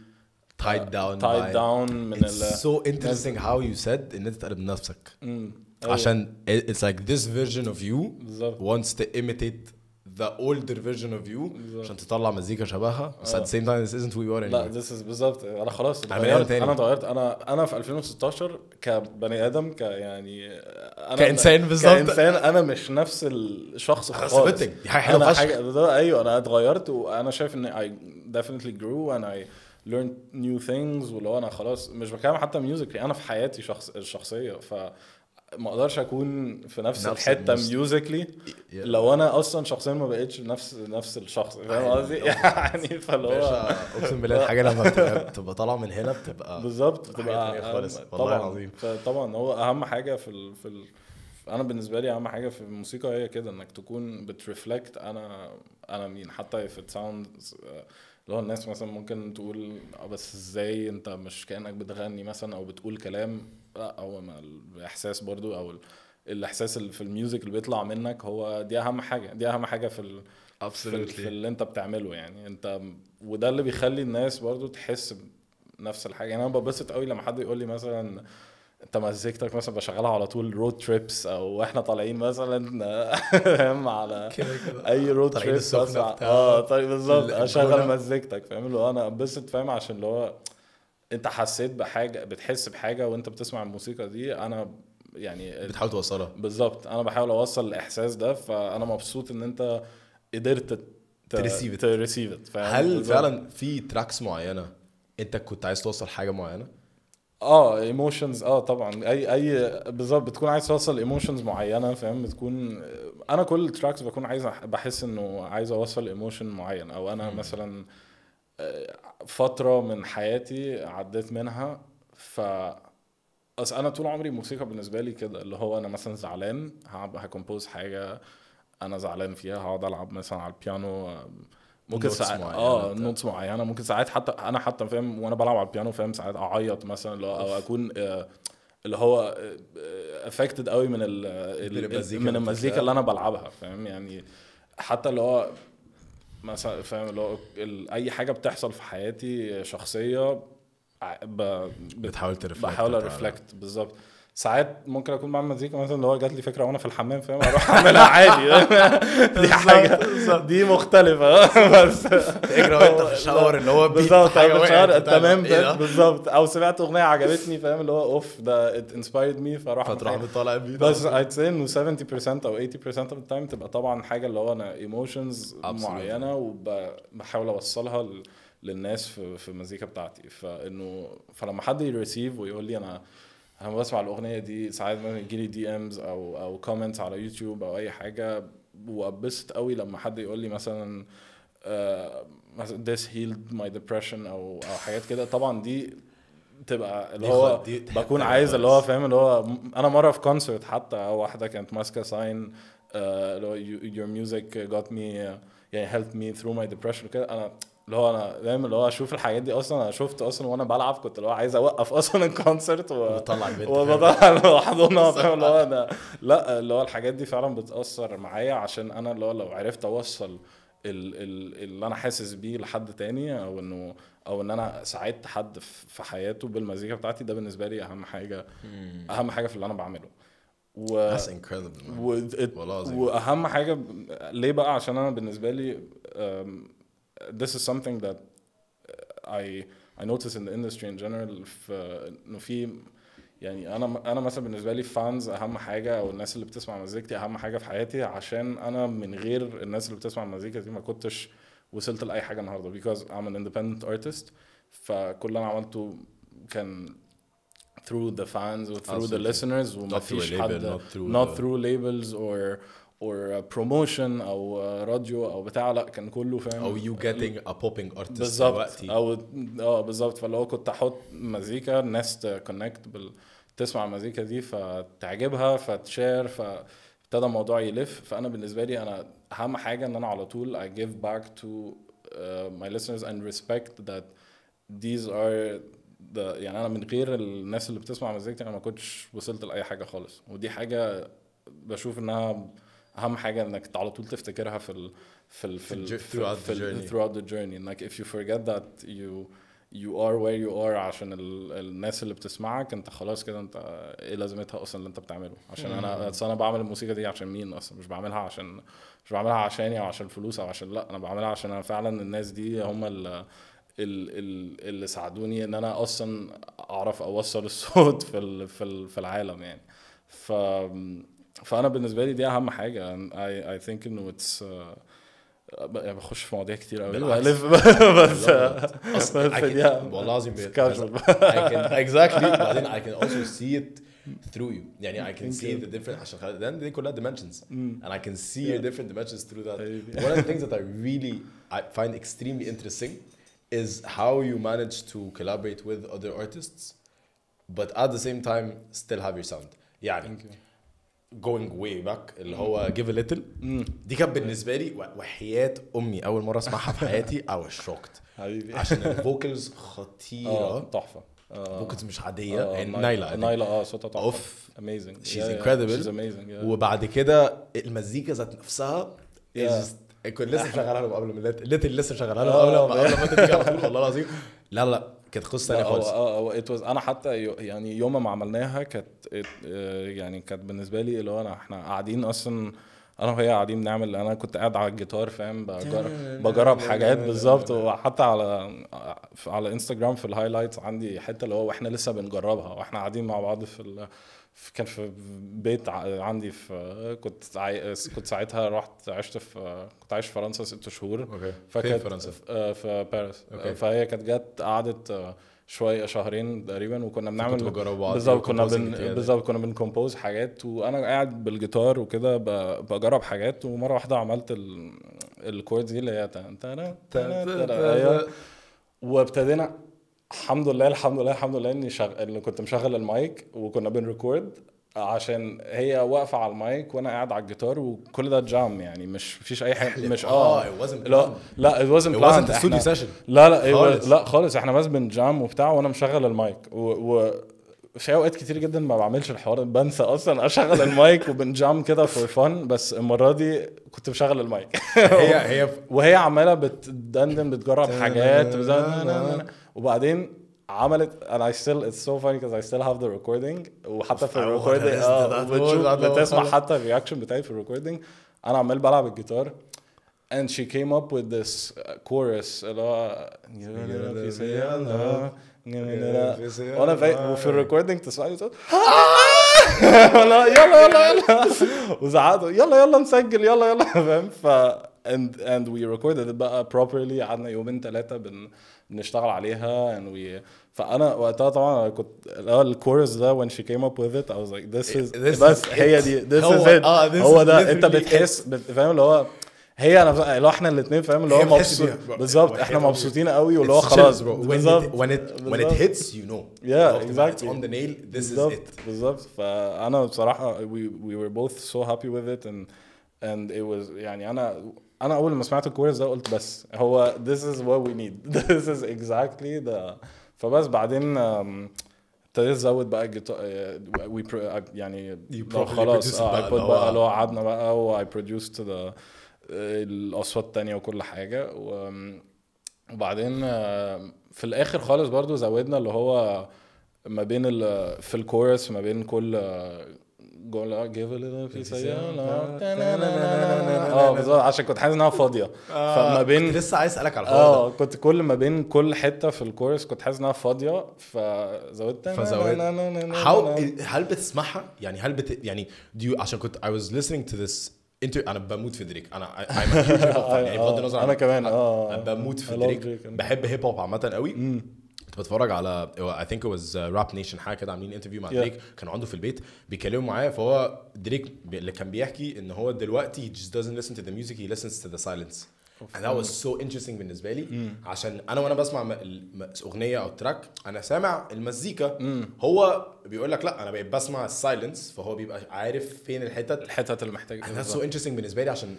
[SPEAKER 2] tied آه، down tied down من it's ال so interesting
[SPEAKER 3] how you said ان انت تقلب نفسك أيوه. عشان it's like this version of you wants to imitate ذا اولدر فيرجن اوف يو عشان تطلع مزيكا شبهها بس ات same سيم تايم isn't ازنت you are ار لا
[SPEAKER 2] this از بالظبط انا خلاص إيه اتغيرت انا اتغيرت انا انا في 2016 كبني ادم ك يعني أنا كانسان بالظبط كانسان انا مش نفس الشخص خالص دي حاجه حلوه ايوه انا اتغيرت وانا شايف ان اي definitely جرو and I learned new things واللي هو انا خلاص مش بتكلم حتى ميوزيكلي انا في حياتي شخص الشخصيه ف ما اقدرش اكون في نفس, نفس الحته ميوزيكلي لو انا اصلا شخصيا ما بقتش نفس نفس الشخص فاهم أيوة، قصدي أيوة. يعني فاللي هو اقسم بالله الحاجه لما بتبقى طالعه من هنا بتبقى بالظبط بتبقى خالص والله العظيم طبعا هو اهم حاجه في ال... في ال... انا بالنسبه لي اهم حاجه في الموسيقى هي كده انك تكون بترفلكت انا انا مين حتى في ساوندز اللي هو الناس مثلا ممكن تقول آه، بس ازاي انت مش كانك بتغني مثلا او بتقول كلام لا هو ما الاحساس برضو او الاحساس اللي في الميوزك اللي بيطلع منك هو دي اهم حاجه دي اهم حاجه في Absolutely. في اللي انت بتعمله يعني انت وده اللي بيخلي الناس برضو تحس بنفس الحاجه يعني انا ببسط قوي لما حد يقول لي مثلا انت مزيكتك مثلا بشغلها على طول رود تريبس او احنا طالعين مثلا فاهم على اي رود تريبس اه طيب بالظبط اشغل مزيكتك فاهم اللي هو انا انبسط فاهم عشان اللي هو انت حسيت بحاجه بتحس بحاجه وانت بتسمع الموسيقى دي انا يعني بتحاول توصلها بالظبط انا بحاول اوصل الاحساس ده فانا مبسوط ان انت قدرت تريسيف تريسيف هل بالزبط. فعلا في تراكس معينه انت كنت عايز توصل حاجه معينه اه ايموشنز اه طبعا اي اي بالظبط بتكون عايز توصل ايموشنز معينه فاهم بتكون انا كل التراكس بكون عايز بحس انه عايز اوصل ايموشن معين او انا مثلا آه فتره من حياتي عديت منها ف اصل انا طول عمري الموسيقى بالنسبه لي كده اللي هو انا مثلا زعلان هكمبوز حاجه انا زعلان فيها هقعد العب مثلا على البيانو ممكن ساعات اه نوتس معينه ممكن ساعات حتى انا حتى فاهم وانا بلعب على البيانو فاهم ساعات اعيط مثلا او اكون اللي هو افكتد آه، آه، آه، قوي من من المزيكا اللي انا بلعبها فاهم يعني حتى اللي هو مثلا فاهم اللي اي حاجه بتحصل في حياتي شخصيه ب... بتحاول ترفلكت بحاول ارفلكت بالظبط ساعات ممكن اكون بعمل مزيكا مثلا اللي هو جات لي فكره وانا في الحمام فاهم اروح اعملها عادي دي حاجه دي مختلفه بس اجرى وانت في الشاور اللي هو بالظبط تمام إيه بالظبط او سمعت اغنيه عجبتني فاهم اللي هو اوف ده ات انسبايرد مي فاروح فتروح طالع بيه بس I'd say انه 70% او 80% اوف ذا تايم تبقى طبعا حاجه اللي هو انا ايموشنز معينه وبحاول اوصلها للناس في المزيكا بتاعتي فانه فلما حد يريسيف ويقول لي انا انا بسمع الاغنيه دي ساعات مثلا يجي لي دي امز او او كومنتس على يوتيوب او اي حاجه وبسط قوي لما حد يقول لي مثلا آه، مثلا this healed my depression او او حاجات كده طبعا دي تبقى اللي هو بكون عايز اللي هو فاهم اللي هو انا مره في كونسرت حتى واحده كانت ماسكه ساين آه، اللي هو your music got me يعني helped me through my depression وكده انا اللي هو انا دايما اللي هو اشوف الحاجات دي اصلا انا شفت اصلا وانا بلعب كنت اللي هو عايز اوقف اصلا الكونسرت وبطلع وطلع البنت وبطلع لوحدنا فاهم اللي هو انا لا اللي هو الحاجات دي فعلا بتاثر معايا عشان انا اللي هو لو عرفت اوصل اللي انا حاسس بيه لحد تاني او انه او ان انا ساعدت حد في حياته بالمزيكا بتاعتي ده بالنسبه لي اهم حاجه اهم حاجه في اللي انا بعمله و... That's incredible man. و... واهم حاجه ليه بقى عشان انا بالنسبه لي أم... this is something that I I notice in the industry in general في انه في يعني انا انا مثلا بالنسبه لي فانز اهم حاجه او الناس اللي بتسمع مزيكتي اهم حاجه في حياتي عشان انا من غير الناس اللي بتسمع مزيكتي دي ما كنتش وصلت لاي حاجه النهارده because I'm an independent artist فكل اللي انا عملته كان through the fans or through the listeners وما فيش حد not through, not through labels or اور بروموشن او راديو او بتاع لا كان كله فاهم او يو جيتنج ا
[SPEAKER 3] بوبينج ارتست بالظبط او
[SPEAKER 2] اه بالظبط فاللي هو كنت احط مزيكا الناس تكونكت بال... تسمع المزيكا دي فتعجبها فتشير فابتدى الموضوع يلف فانا بالنسبه لي انا اهم حاجه ان انا على طول I give back to uh, my listeners and respect that these are the يعني انا من غير الناس اللي بتسمع مزيكتي انا ما كنتش وصلت لاي حاجه خالص ودي حاجه بشوف انها اهم حاجه انك على طول تفتكرها في ال في ال في ال throughout, في the journey. throughout the journey انك if you forget that you you are where you are عشان ال, الناس اللي بتسمعك انت خلاص كده انت ايه لازمتها اصلا اللي انت بتعمله عشان انا انا بعمل الموسيقى دي عشان مين اصلا مش بعملها عشان مش بعملها عشاني او عشان فلوس او عشان لا انا بعملها عشان انا فعلا الناس دي هم اللي اللي ساعدوني ان انا اصلا اعرف اوصل الصوت في في العالم يعني ف فانا بالنسبه لي دي اهم حاجه اي اي ثينك انه اتس بخش في مواضيع كتير قوي بالعكس بس بس والله العظيم اكزاكتلي بعدين I can also see
[SPEAKER 3] it through you يعني I can see the different عشان لان دي كلها dimensions and I can see your different dimensions through that one of the things that I really I find extremely interesting is how you manage to collaborate with other artists but at the same time still have your sound يعني جوينج واي باك اللي هو جيف ليتل دي كانت بالنسبه لي وحياه امي اول مره اسمعها في حياتي او شوكت حبيبي عشان الفوكلز خطيره آه، تحفه فوكلز آه. مش عاديه نايلا آه، نايلا اه صوتها تحفه اوف اميزنج شيز انكريدبل وبعد كده المزيكا ذات نفسها كنت لسه شغالها لهم قبل ما ليتل لسه شغالها لهم قبل ما قبل ما والله العظيم
[SPEAKER 2] لا لا كانت قصه ثانيه خالص اه اه ات واز انا حتى يعني يوم ما عملناها كانت آه، يعني كانت بالنسبه لي اللي هو انا احنا قاعدين اصلا انا وهي قاعدين بنعمل انا كنت قاعد على الجيتار فاهم بجرب بجرب حاجات بالظبط وحتى على آه، على انستجرام في الهايلايتس عندي حته اللي هو واحنا لسه بنجربها واحنا قاعدين مع بعض في كان في بيت عندي في كنت كنت ساعتها رحت عشت في كنت عايش في فرنسا ست شهور اوكي فكانت في فرنسا آه، في باريس أوكي. فهي كانت جت قعدت آه، شويه شهرين تقريبا وكنا بنعمل بالظبط كنا بن... بالظبط كنا بنكمبوز حاجات وانا قاعد بالجيتار وكده بجرب حاجات ومره واحده عملت ال... الكورد دي اللي هي وابتدينا الحمد لله الحمد لله الحمد لله اني شغ... إن كنت مشغل المايك وكنا بنريكورد عشان هي واقفه على المايك وانا قاعد على الجيتار وكل ده جام يعني مش مفيش اي حاجه مش اه, آه، لا لا ات wasn't بلاند it لا لا خالص. لا خالص احنا بس بنجام وبتاع وانا مشغل المايك و... و... في اوقات كتير جدا ما بعملش الحوار بنسى اصلا اشغل المايك وبنجام كده فور فن بس المره دي كنت مشغل المايك هي هي وهي عماله بتدندن بتجرب حاجات وبعدين عملت انا اي ستيل اتس سو فاني because اي ستيل هاف ذا ريكوردينج وحتى في الريكوردينج آه، بتشوف بتسمع حتى الرياكشن بتاعي في الريكوردينج انا عمال بلعب الجيتار and she came up with this uh, chorus اللي هو وانا وفي الريكوردينج تسمعني تقول يلا يلا يلا وزعقت يلا يلا نسجل يلا يلا فاهم ف and and we recorded it بقى properly قعدنا يومين ثلاثه بن بنشتغل عليها and we فانا وقتها طبعا كنت الاول الكورس ده when she came up with it I was like this is this بس is هي دي this هو, is it آه, this هو ده انت بتحس فاهم اللي هو هي انا لو احنا الاثنين فاهم اللي هو مبسوط بالظبط احنا مبسوطين قوي واللي هو خلاص بالظبط when it when it hits you know yeah exactly on the nail this is it بالظبط فانا بصراحه we we were both so happy with it and and it was يعني انا انا اول ما سمعت الكورس ده قلت بس هو this is what we need this is exactly the فبس بعدين ابتديت ازود بقى الجيتار آه، آه، يعني خلاص اه بقى اللي هو قعدنا بقى واي produced آه، الاصوات التانية وكل حاجه وبعدين في الاخر خالص برضو زودنا اللي هو ما بين في الكورس ما بين كل جولا جيفل في سيارة اه بالظبط عشان كنت حاسس انها فاضية آه، فما بين كنت لسه عايز اسألك على الحوار اه كنت كل ما بين كل حتة في الكورس كنت حاسس انها فاضية فزودت فزودت
[SPEAKER 3] هل بتسمعها؟ يعني هل بت يعني عشان كنت اي واز ليسننج تو ذس انت انا بموت في دريك انا يعني آه، بغض النظر انا كمان اه بموت في دريك بحب هيب هوب عامه قوي كنت بتفرج على اي ثينك واز راب نيشن حاجه كده عاملين انترفيو مع yeah. دريك كانوا عنده في البيت بيكلموا معاه فهو دريك اللي كان بيحكي ان هو دلوقتي he just doesn't listen to the music he listens to the silence and that was so interesting بالنسبه لي mm. عشان انا وانا بسمع اغنيه او تراك انا سامع المزيكا mm. هو بيقول لك لا انا بقيت بسمع السايلنس فهو بيبقى عارف فين الحتت الحتت اللي محتاجه and that's so interesting بالنسبه لي عشان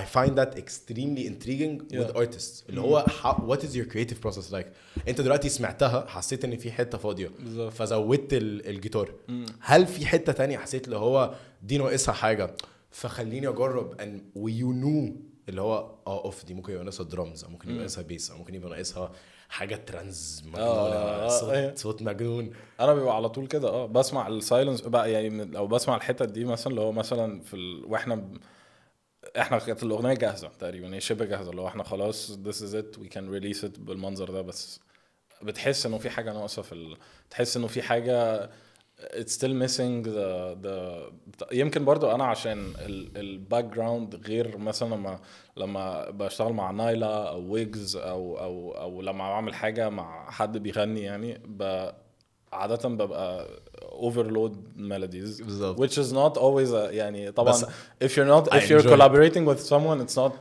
[SPEAKER 3] I find that extremely intriguing yeah. with artists اللي mm. هو how, what is your creative process like انت دلوقتي سمعتها حسيت ان في حته فاضيه بالظبط فزودت الجيتار mm. هل في حته تانية حسيت اللي هو دي ناقصها حاجه فخليني اجرب ان ويو نو اللي هو اه اوف دي ممكن يبقى ناقصها درامز او ممكن يبقى mm. ناقصها بيس او ممكن يبقى ناقصها حاجه ترانز آه، آه، مجنونه آه، صوت
[SPEAKER 2] آه. صوت مجنون انا بيبقى على طول كده اه بسمع السايلنس بقى يعني او بسمع الحتت دي مثلا اللي هو مثلا في ال... واحنا ب... احنا كانت الاغنيه جاهزه تقريبا هي شبه جاهزه اللي هو احنا خلاص ذس از ات وي كان ريليس ات بالمنظر ده بس بتحس انه في حاجه ناقصه في ال... تحس انه في حاجه it's still missing the, the, يمكن برضو انا عشان الباك جراوند غير مثلا لما لما بشتغل مع نايلا او ويجز او او او لما بعمل حاجه مع حد بيغني يعني ب عاده ببقى overload melodies بالظبط which is not always a, يعني طبعا بس if you're not if I you're collaborating it. with someone it's not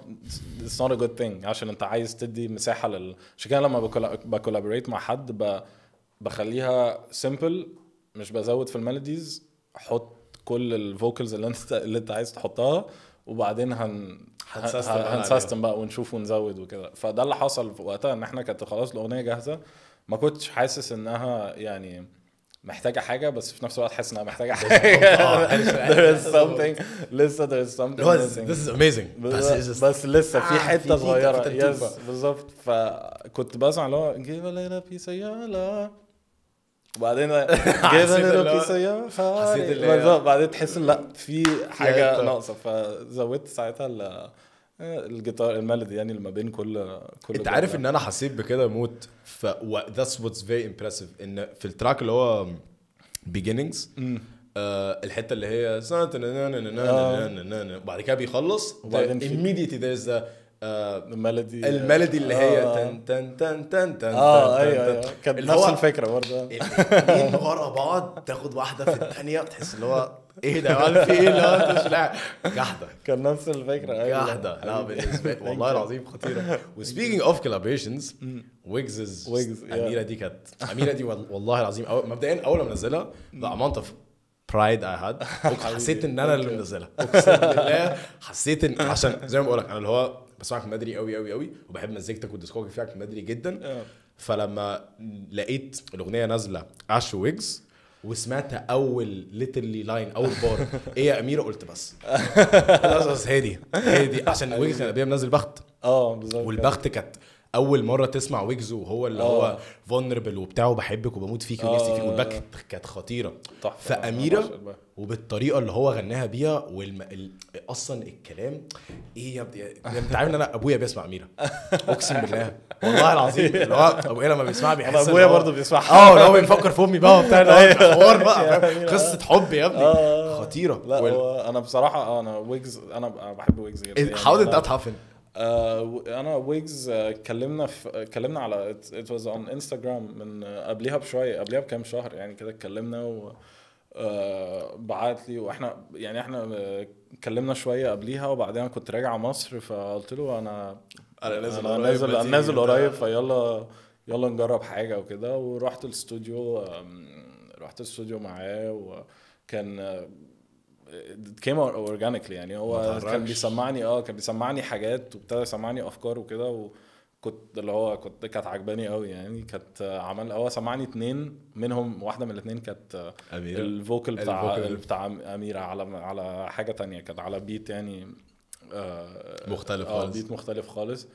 [SPEAKER 2] it's not a good thing عشان انت عايز تدي مساحه لل عشان كده لما بكولابوريت مع حد ب... بخليها simple مش بزود في الميلوديز حط كل الفوكلز اللي انت اللي انت عايز تحطها وبعدين هن هنسيستم بقى ونشوف ونزود وكده فده اللي حصل في وقتها ان احنا كانت خلاص الاغنيه جاهزه ما كنتش حاسس انها يعني محتاجه حاجه بس في نفس الوقت حاسس انها محتاجه حاجه oh, there is something لسه there is something this is amazing بس, بس لسه في آه، حته صغيره يس بالظبط فكنت بسمع اللي هو جيف a little piece وبعدين جيف a little piece of your heart بعدين تحس لا في حاجه ناقصه فزودت ساعتها الجيتار الميلودي يعني اللي ما بين كل كل انت عارف يعني. ان انا حسيت بكده موت ف
[SPEAKER 3] ذاتس واتس فيري امبرسيف ان في التراك اللي هو بيجيننجز آه الحته اللي هي وبعد آه. كده بيخلص immediately there's از آه، الميلودي الميلودي اللي هي آه. تن تن تن تن تن اه أيوة،, ايوه كانت نفس الفكره برضه ورا بعض تاخد واحده في الثانيه تحس اللي هو ايه ده قال في ايه لا مش لاعب جحده كان نفس الفكره أيوة. جحده لا أيوة. بالنسبه لي والله العظيم خطيره وسبيكينج اوف كولابريشنز ويجزز ويجز اميره دي كانت اميره دي والله العظيم مبدئيا اول ما نزلها ذا امونت اوف برايد اي هاد حسيت ان انا اللي منزلها اقسم بالله حسيت ان عشان زي ما بقول لك انا اللي هو بسمعك من بدري قوي قوي قوي وبحب مزيكتك والديسكوجرافي بتاعك من بدري جدا فلما لقيت الاغنيه نازله اش ويجز وسمعت اول ليتلي لاين اول بار ايه يا اميره قلت بس خلاص هادي هادي عشان ويجز كان قبلها منزل بخت اه بالظبط والبخت كانت اول مره تسمع ويجز وهو اللي أوه. هو فولنربل آه. وبتاع وبحبك وبموت فيك آه، ونفسي فيك آه، والباك كانت خطيره طح. فاميره وبالطريقه اللي هو غناها بيها والم... ال... اصلا الكلام ايه يا ابني يعني انت عارف ان انا ابويا بيسمع اميره اقسم بالله والله العظيم اللي هو ابويا لما بيسمع بيحس ابويا برضه بيسمعها اه اللي هو بيفكر في امي بقى وبتاع أيوه. حوار بقى قصه حب يا ابني خطيره لا وال...
[SPEAKER 2] انا بصراحه انا ويجز انا بحب ويجز جدا إيه، حاول يعني. انت آه، انا ويجز آه، اتكلمنا في اتكلمنا على ات واز اون انستغرام من قبليها بشويه قبليها بكام شهر يعني كده اتكلمنا و آه، بعت لي واحنا يعني احنا اتكلمنا شويه قبليها وبعدين كنت راجع مصر فقلت له انا انا نازل انا نازل انا نازل قريب فيلا يلا نجرب حاجه وكده ورحت الاستوديو رحت الاستوديو معاه وكان كيم اورجانيكلي يعني هو كان بيسمعني اه كان بيسمعني حاجات وابتدى يسمعني افكار وكده وكنت اللي هو كنت كانت عجباني قوي يعني كانت عمل هو سمعني اثنين منهم واحده من الاثنين كانت اميره الفوكل بتاع الفوكل. بتاع اميره على على حاجه تانية كانت على بيت يعني آه مختلف آه خالص بيت مختلف خالص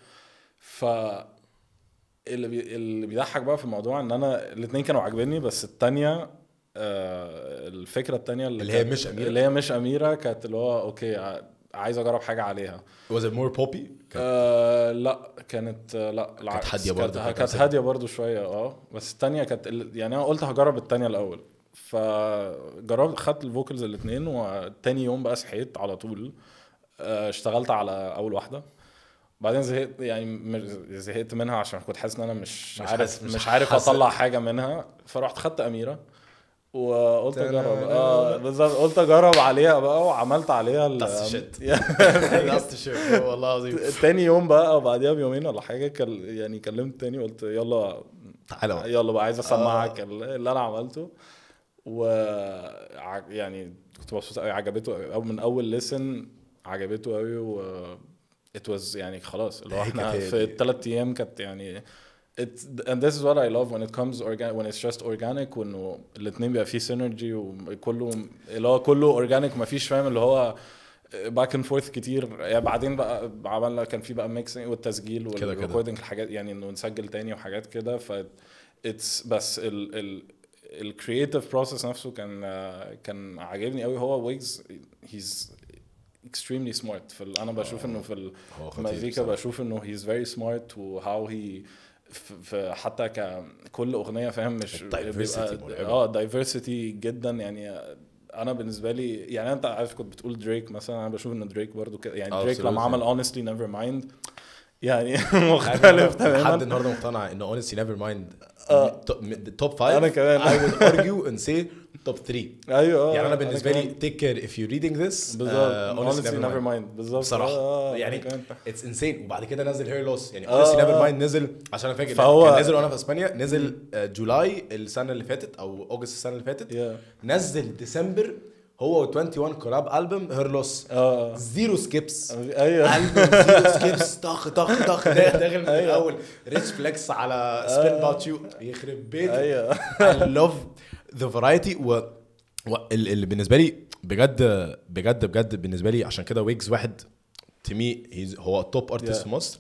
[SPEAKER 2] ف اللي اللي بيضحك بقى في الموضوع ان انا الاثنين كانوا عاجبني بس الثانيه آه، الفكره الثانيه اللي, اللي هي مش اميره اللي هي مش اميره كانت اللي هو اوكي عايز اجرب حاجه عليها was it more poppy آه لا كانت لا لا كانت هاديه برضه كانت هاديه برضه شويه اه بس الثانيه كانت يعني انا قلت هجرب الثانيه الاول فجربت خدت الفوكلز الاثنين وتاني يوم بقى صحيت على طول آه، اشتغلت على اول واحده بعدين زهقت يعني زهقت منها عشان كنت حاسس ان انا مش, مش عارف مش عارف اطلع حاجه منها فرحت خدت اميره وقلت اجرب اه بالظبط قلت اجرب عليها بقى وعملت عليها لاست شيت يعني والله العظيم تاني يوم بقى وبعديها بيومين ولا حاجه كل يعني كلمت تاني قلت يلا تعالى يلا بقى عايز آه. اسمعك اللي انا عملته و يعني كنت مبسوط قوي عجبته قوي من اول ليسن عجبته قوي و ات واز يعني خلاص اللي هو احنا في الثلاث ايام كانت يعني it and this is what I love when it comes organic when it's just organic وانه الاثنين بيبقى فيه سينرجي وكله اللي هو كله organic ما فيش فاهم اللي هو باك اند فورث كتير يعني بعدين بقى عملنا كان في بقى ميكسنج والتسجيل والريكوردنج الحاجات يعني انه نسجل تاني وحاجات كده ف اتس بس ال ال الكرييتيف بروسيس نفسه كان كان عاجبني قوي هو ويجز هيز اكستريملي سمارت انا بشوف آه. انه في المزيكا بشوف انه هيز فيري سمارت وهاو هي في حتى ككل اغنيه فاهم مش اه دايفرسيتي جدا يعني انا بالنسبه لي يعني انت عارف كنت بتقول دريك مثلا انا بشوف ان دريك برضو كده يعني دريك لما عمل اونستلي نيفر مايند يعني مختلف تماما حد النهارده مقتنع ان
[SPEAKER 3] اونستلي نيفر مايند توب فايف انا كمان اي would argue and توب 3 ايوه أه، يعني انا بالنسبه لي تيك كير اف يو ريدنج ذس بالظبط نيفر آه، مايند بالظبط بصراحه آه، يعني اتس انسين وبعد كده نزل هير لوس يعني اونستلي نيفر مايند نزل عشان انا فاكر يعني فهو كان نزل وانا في اسبانيا نزل جولاي السنه اللي فاتت او اوجست السنه اللي فاتت نزل ديسمبر هو و21 كولاب البوم هير لوس اه زيرو سكيبس ايوه البوم زيرو سكيبس طخ طخ طخ داخل من الاول ريتش أيوة. فليكس على سبين باوت يو يخرب بيتي ايوه اي لاف ذا فرايتي و اللي بالنسبه لي بجد بجد بجد بالنسبه لي عشان كده ويجز واحد تمي هو التوب ارتست yeah. في مصر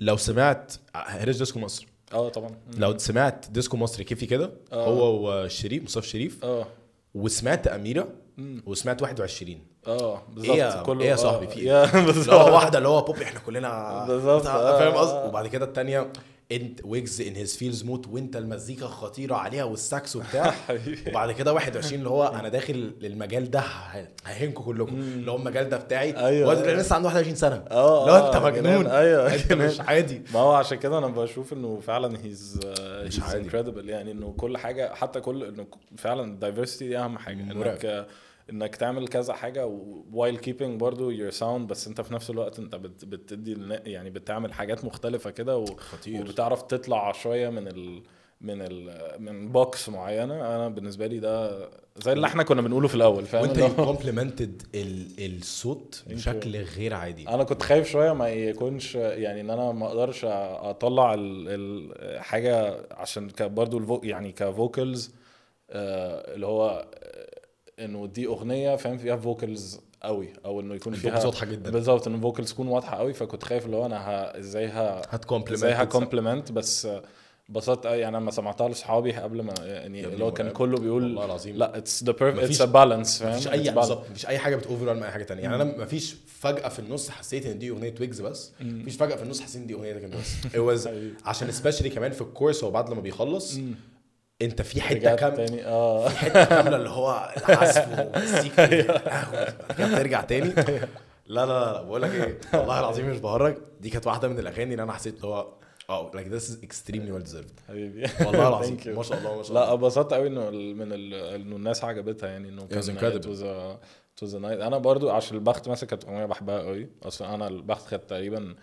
[SPEAKER 3] لو سمعت هيرش ديسكو مصر
[SPEAKER 2] اه طبعا لو
[SPEAKER 3] سمعت ديسكو مصر كيفي كده آه. هو وشريف مصطفى شريف اه وسمعت اميره وسمعت 21
[SPEAKER 2] اه إيه بالظبط إيه كله ايه يا صاحبي آه. في ايه؟ واحده اللي هو بوبي احنا كلنا بالظبط فاهم آه. قصدي
[SPEAKER 3] وبعد كده الثانيه انت ويجز ان هيز فيلز موت وانت المزيكا خطيره عليها والساكس وبتاع وبعد كده 21 اللي هو انا داخل للمجال ده ههنكم كلكم اللي هو المجال ده بتاعي ايوه واد لسه عنده 21 سنه اه, آه، لا انت آه، مجنون ايوه انت مش عادي
[SPEAKER 2] ما هو عشان كده انا بشوف انه فعلا هيز آه، مش انكريدبل يعني انه كل حاجه حتى كل انه فعلا الدايفرستي دي اهم حاجه انك انك تعمل كذا حاجه وايل كيبنج برضو يور ساوند بس انت في نفس الوقت انت بت بتدي يعني بتعمل حاجات مختلفه كده و... خطير. وبتعرف تطلع شويه من ال... من ال... من بوكس معينه انا بالنسبه لي ده زي اللي احنا
[SPEAKER 3] كنا بنقوله في الاول فاهم وانت كومبلمنتد الصوت بشكل غير عادي
[SPEAKER 2] انا كنت خايف شويه ما يكونش يعني ان انا ما اقدرش اطلع الحاجه عشان برضو الفو يعني كفوكلز آه، اللي هو انه دي اغنيه فاهم فيها فوكلز قوي او انه يكون فيها واضحه جدا بالظبط ان الفوكلز تكون واضحه قوي فكنت خايف اللي هو انا ازاي ها هتكومبلمنت ازاي هكومبلمنت بس بسطت يعني لما سمعتها لاصحابي قبل ما يعني اللي هو كان كله بيقول والله العظيم لا اتس ذا بيرفكت اتس ا بالانس فاهم مفيش اي بالظبط
[SPEAKER 3] مفيش اي حاجه بتوفر اي حاجه ثانيه يعني انا مفيش فجاه في النص حسيت ان دي اغنيه ويجز بس مفيش فجاه في النص حسيت ان دي اغنيه ده كان بس عشان سبيشلي كمان في الكورس هو بعد لما بيخلص انت في حته كام تاني اه في حته كامله اللي هو العزف والمزيكا أيوه. ترجع تاني لا لا لا بقول لك ايه والله العظيم مش بهرج دي كانت واحده من الاغاني اللي انا حسيت اللي هو اه لايك ذس از اكستريملي ويل ديزيرفد حبيبي والله العظيم ما شاء الله ما شاء الله لا
[SPEAKER 2] ابسطت قوي انه من انه الناس عجبتها يعني انه كان انكريدبل انا برضو عشان البخت مثلا كانت اغنيه بحبها قوي اصلا انا البخت خدت تقريبا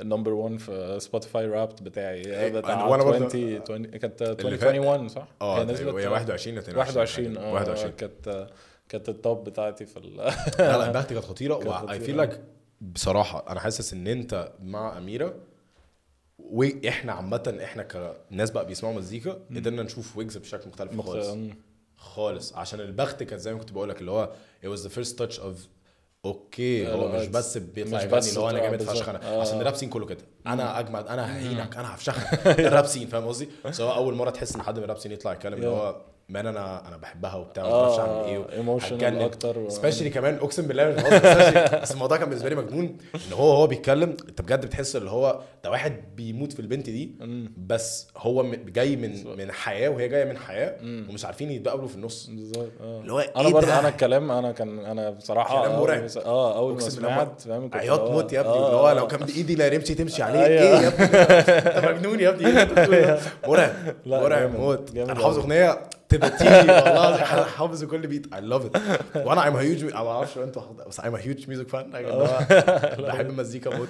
[SPEAKER 2] النمبر 1 في سبوتيفاي رابت بتاعي بتاع 20 20 كانت 2021 صح؟ اه هي 21 و 21 اه 21 كانت كانت التوب بتاعتي في لا لا البختي كانت خطيره اي فيل لايك
[SPEAKER 3] بصراحه انا حاسس ان انت مع اميره واحنا عامه احنا كناس بقى بيسمعوا مزيكا قدرنا نشوف ويجز بشكل مختلف خالص خالص عشان البخت كان زي ما كنت بقول لك اللي هو it was the first touch of اوكي هو مش بس بيطلع يغني اللي هو انا جامد فشخ انا آه. عشان آه. الراب سين كله كده انا اجمد انا ههينك انا هفشخك الراب سين فاهم قصدي؟ سواء اول مره تحس ان حد من الراب سين يطلع يتكلم اللي هو مان انا انا بحبها وبتاع ما اعرفش اعمل ايه ايموشنال آه، اكتر و... سبيشلي يعني. كمان اقسم بالله مش بس الموضوع كان بالنسبه لي مجنون ان هو هو بيتكلم انت بجد بتحس اللي هو ده واحد بيموت في البنت دي بس هو جاي من من حياه وهي جايه من حياه ومش عارفين يتقابلوا في النص بالظبط آه. اللي هو إيه انا برضه انا الكلام
[SPEAKER 2] انا كان انا بصراحه كلام مرعب اه اول ما سمعت فاهم عياط موت يا ابني آه، اللي هو لو كان بايدي لا رمشي تمشي عليه أيوه. ايه يا ابني انت مجنون يا ابني مرعب مرعب موت انا حافظ اغنيه تبتي والله حافظ كل بيت اي لاف ات وانا ايم هيوج انا اعرفش انتوا بس ايم هيوج ميوزك فان بحب المزيكا موت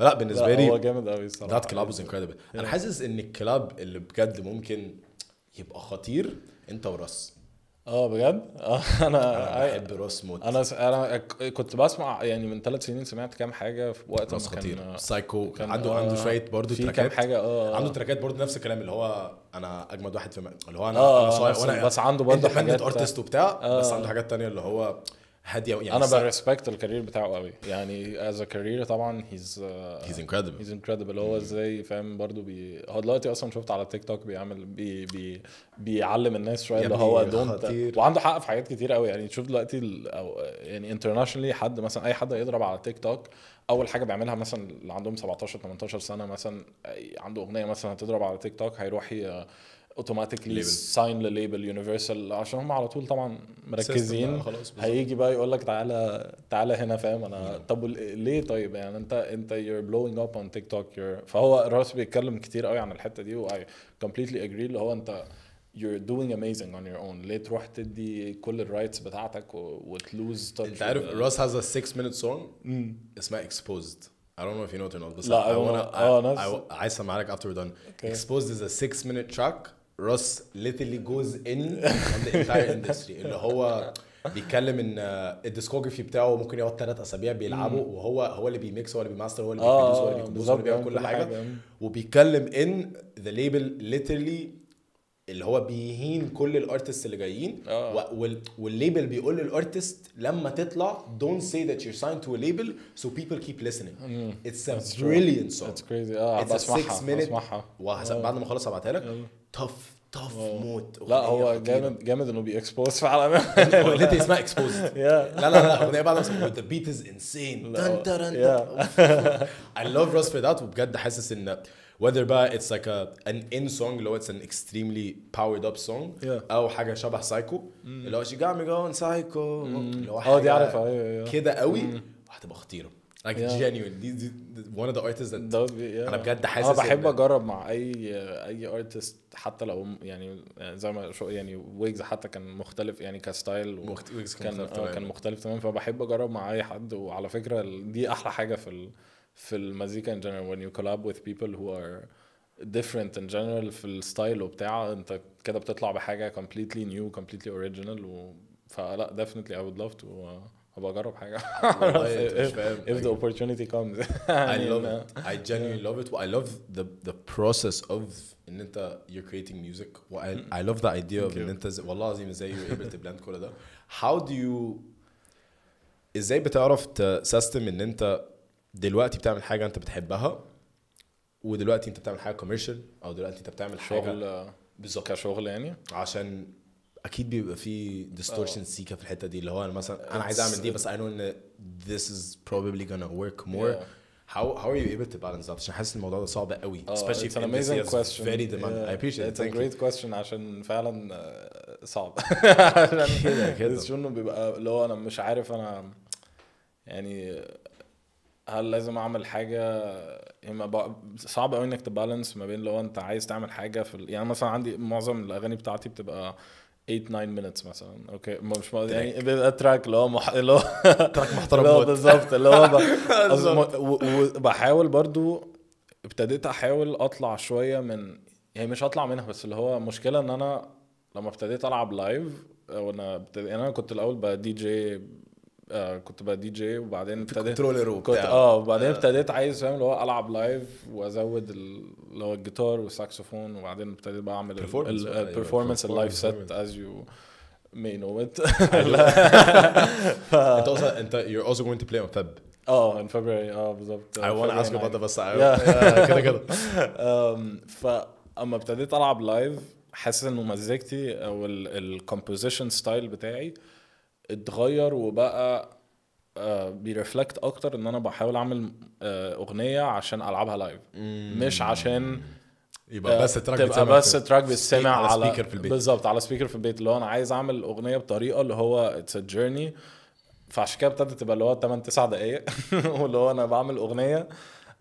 [SPEAKER 2] لا بالنسبه لي هو جامد قوي الصراحه ذات كلاب از انكريدبل
[SPEAKER 3] انا حاسس ان الكلاب
[SPEAKER 2] اللي بجد ممكن يبقى خطير انت وراس اه بجد اه انا انا بحب روس موت انا س... انا كنت بسمع يعني من ثلاث سنين سمعت كام حاجه في وقت راس خطير آه، كان...
[SPEAKER 3] سايكو كان عنده آه عنده شويه برضه تراكات كام حاجه اه،, اه عنده
[SPEAKER 2] تراكات برضه نفس الكلام
[SPEAKER 3] اللي هو انا اجمد واحد في م... اللي هو انا آه انا صايع وانا بس عنده برضه حاجات ارتست وبتاع آه بس عنده حاجات
[SPEAKER 2] تانية اللي هو هاديه يعني انا بريسبكت الكارير بتاعه قوي يعني از ا كارير طبعا هيز هيز انكريدبل هيز انكريدبل هو mm-hmm. ازاي فاهم برضه بي هو دلوقتي اصلا شفت على تيك توك بيعمل بي بي بيعلم الناس شويه اللي هو دونت وعنده حق في حاجات كتير قوي يعني شوف دلوقتي ال... أو يعني انترناشونالي حد مثلا اي حد يضرب على تيك توك اول حاجه بيعملها مثلا اللي عندهم 17 18 سنه مثلا عنده اغنيه مثلا هتضرب على تيك توك هيروح ي... اوتوماتيكلي ساين لليبل يونيفرسال عشان هم على طول طبعا مركزين هيجي بقى يقول لك تعالى تعالى هنا فاهم انا طب ليه طيب يعني انت انت يور بلوينج اب اون تيك توك فهو راس بيتكلم كتير قوي عن الحته دي واي كومبليتلي اجري اللي هو انت you're doing amazing on your own ليه تروح تدي كل الرايتس بتاعتك وتلوز انت عارف راس هاز ا 6 مينيت سونج اسمها اكسبوزد
[SPEAKER 3] I don't know if you know it or not بس لا I wanna آه، I, I, عايز I, لك after I, done okay. I, is a 6 minute track روس ليتلي جوز ان on the اللي هو بيتكلم ان آه، الديسكوجرافي بتاعه ممكن يقعد ثلاث اسابيع بيلعبه وهو هو اللي بيميكس هو اللي بيماستر هو اللي آه، بيبروديوس هو اللي بيكمبوز هو اللي بيعمل آه، كل حاجه وبيتكلم ان ذا ليبل ليترلي اللي هو بيهين كل الارتست اللي جايين والليبل بيقول للارتست لما تطلع don't say that you're signed to a label so people keep listening it's a brilliant song it's crazy اه بسمعها بسمعها بعد ما اخلص هبعتها
[SPEAKER 2] لك تف تف موت لا هو جامد جامد انه بيكسبوز فعلا اغنيتي اسمها اكسبوز لا لا لا اغنيه بعد ذا بيت از انسين تن تن
[SPEAKER 3] اي لاف راس فيد اوت وبجد حاسس ان whether بقى it's like a, an in song اللي هو it's an extremely powered up song yeah. او حاجه شبه سايكو اللي هو she got me going psycho اللي هو اه، حاجه أيوة، أيوة. كده قوي هتبقى خطيره like yeah. genuine these, these, one of the artists that, that be, yeah. انا بجد حاسس انا بحب اجرب
[SPEAKER 2] مع اي اي ارتست حتى لو يعني،, يعني زي ما شو يعني ويجز حتى كان مختلف يعني كستايل و... مخت... ويجز كان مختلف تمام. آه، كان مختلف تمام فبحب اجرب مع اي حد وعلى فكره دي احلى حاجه في ال... في المزيكا ان جنرال when you collab with people who are different in general في الستايل وبتاع انت كده بتطلع بحاجه completely new completely original و... فلا definitely I would love to uh... ابقى اجرب حاجه if the opportunity comes I يعني love it I genuinely love it I love the the
[SPEAKER 3] process of ان انت you're creating music I, I love the idea of ان انت والله العظيم ازاي you're able to blend كل ده how do you ازاي بتعرف تسيستم ان انت دلوقتي بتعمل حاجه انت بتحبها ودلوقتي انت بتعمل حاجه كوميرشال او دلوقتي انت بتعمل حاجه شغل بالظبط كشغل يعني عشان اكيد بيبقى في ديستورشن آه. سيكا في الحته دي اللي هو انا مثلا انا عايز اعمل دي بس I know ان this is probably gonna work more هاو How, ار are you able to balance that؟ عشان حاسس الموضوع ده صعب قوي سبيشلي آه، في it's an amazing question very demanding yeah. I appreciate it it's a great
[SPEAKER 2] question عشان فعلا آه، صعب كده كده شنو بيبقى اللي هو انا مش عارف انا يعني هل لازم اعمل حاجه يعني صعب قوي انك تبالانس ما بين لو انت عايز تعمل حاجه في يعني مثلا عندي معظم الاغاني بتاعتي بتبقى 8 9 minutes مثلا اوكي مش ما يعني بيبقى تراك اللي هو مح... اللي هو تراك محترم اللي هو بالظبط اللي هو وبحاول برضو ابتديت احاول اطلع شويه من يعني مش هطلع منها بس اللي هو مشكله ان انا لما ابتديت العب لايف وانا يعني انا كنت الاول بقى دي جي آه كنت بقى دي جي وبعدين ابتديت كنترولر وبتاع كنت اه وبعدين آه. ابتديت آه. عايز فاهم اللي هو العب لايف وازود اللي هو الجيتار والساكسفون وبعدين ابتديت بقى اعمل البرفورمانس اللايف سيت از يو may know it. انت اصلا انت you're also going to play on Feb. اه in February اه بالظبط. I want to ask about بس كده كده. Um، فاما ابتديت العب لايف حاسس انه مزجتي او الكومبوزيشن ستايل بتاعي اتغير وبقى آه، بيرفلكت اكتر ان انا بحاول اعمل آه، اغنيه عشان العبها لايف مش عشان يبقى آه، بس تراك تبقى بس تراك بيتسمع على, على سبيكر في البيت بالظبط على سبيكر في البيت اللي هو انا عايز اعمل اغنيه بطريقه اللي هو اتس جيرني فعشان كده ابتدت تبقى اللي هو 8 9 دقائق واللي هو انا بعمل اغنيه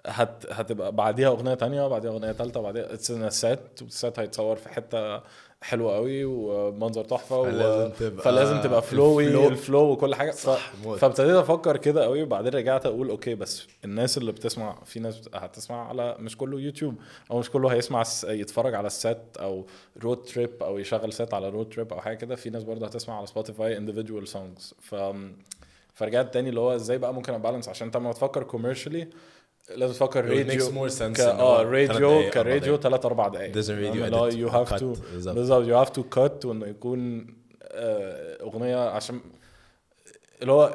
[SPEAKER 2] هت... هتبقى بعديها اغنيه تانية وبعديها اغنيه ثالثه وبعديها اتس ان سيت والسيت هيتصور في حته حلوه قوي ومنظر تحفه فلازم تبقى فلازم تبقى فلوي الفلو, الفلو وكل حاجه صح فابتديت افكر كده قوي وبعدين رجعت اقول اوكي بس الناس اللي بتسمع في ناس هتسمع على مش كله يوتيوب او مش كله هيسمع يتفرج على السات او رود تريب او يشغل سات على رود تريب او حاجه كده في ناس برضه هتسمع على سبوتيفاي انديفيدوال سونجز ف فرجعت تاني اللي هو ازاي بقى ممكن ابالانس عشان انت لما تفكر كوميرشلي لازم تفكر راديو اه راديو كراديو ثلاث اربع دقائق لا يو هاف تو بالظبط يو هاف تو كات وانه يكون آه، اغنيه عشان اللي هو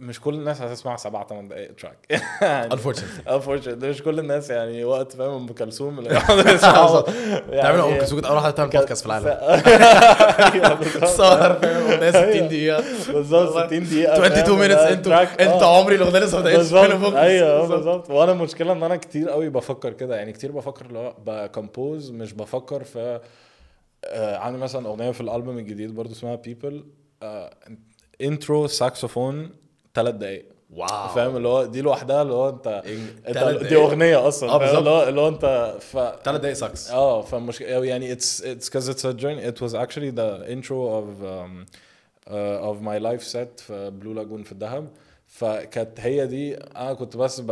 [SPEAKER 2] مش كل الناس هتسمع سبعة ثمان دقائق تراك unfortunately unfortunately مش كل الناس يعني وقت فاهم ام كلثوم يعني تعمل ام كلثوم اول واحده تعمل بودكاست في العالم سهر أيوة، فاهم 60 أيوة. دقيقه
[SPEAKER 3] بالظبط 60 دقيقه 22 مينتس انتوا انت عمري الاغنيه لسه ما بداتش ايوه
[SPEAKER 2] بالظبط وانا المشكله ان انا كتير قوي بفكر كده يعني كتير بفكر اللي هو بكمبوز مش بفكر في آه، عندي مثلا اغنيه في الالبوم الجديد برضو اسمها بيبل انترو ساكسفون ثلاث دقائق واو فاهم اللي هو دي لوحدها اللي هو انت, انت دي اغنيه اصلا اه بالظبط اللي هو اللي هو انت ف ثلاث دقايق ساكس اه فمش يعني اتس اتس كاز اتس ا جيرني ات واز اكشلي ذا انترو اوف اوف ماي لايف سيت في بلو لاجون في الدهب فكانت هي دي انا كنت بس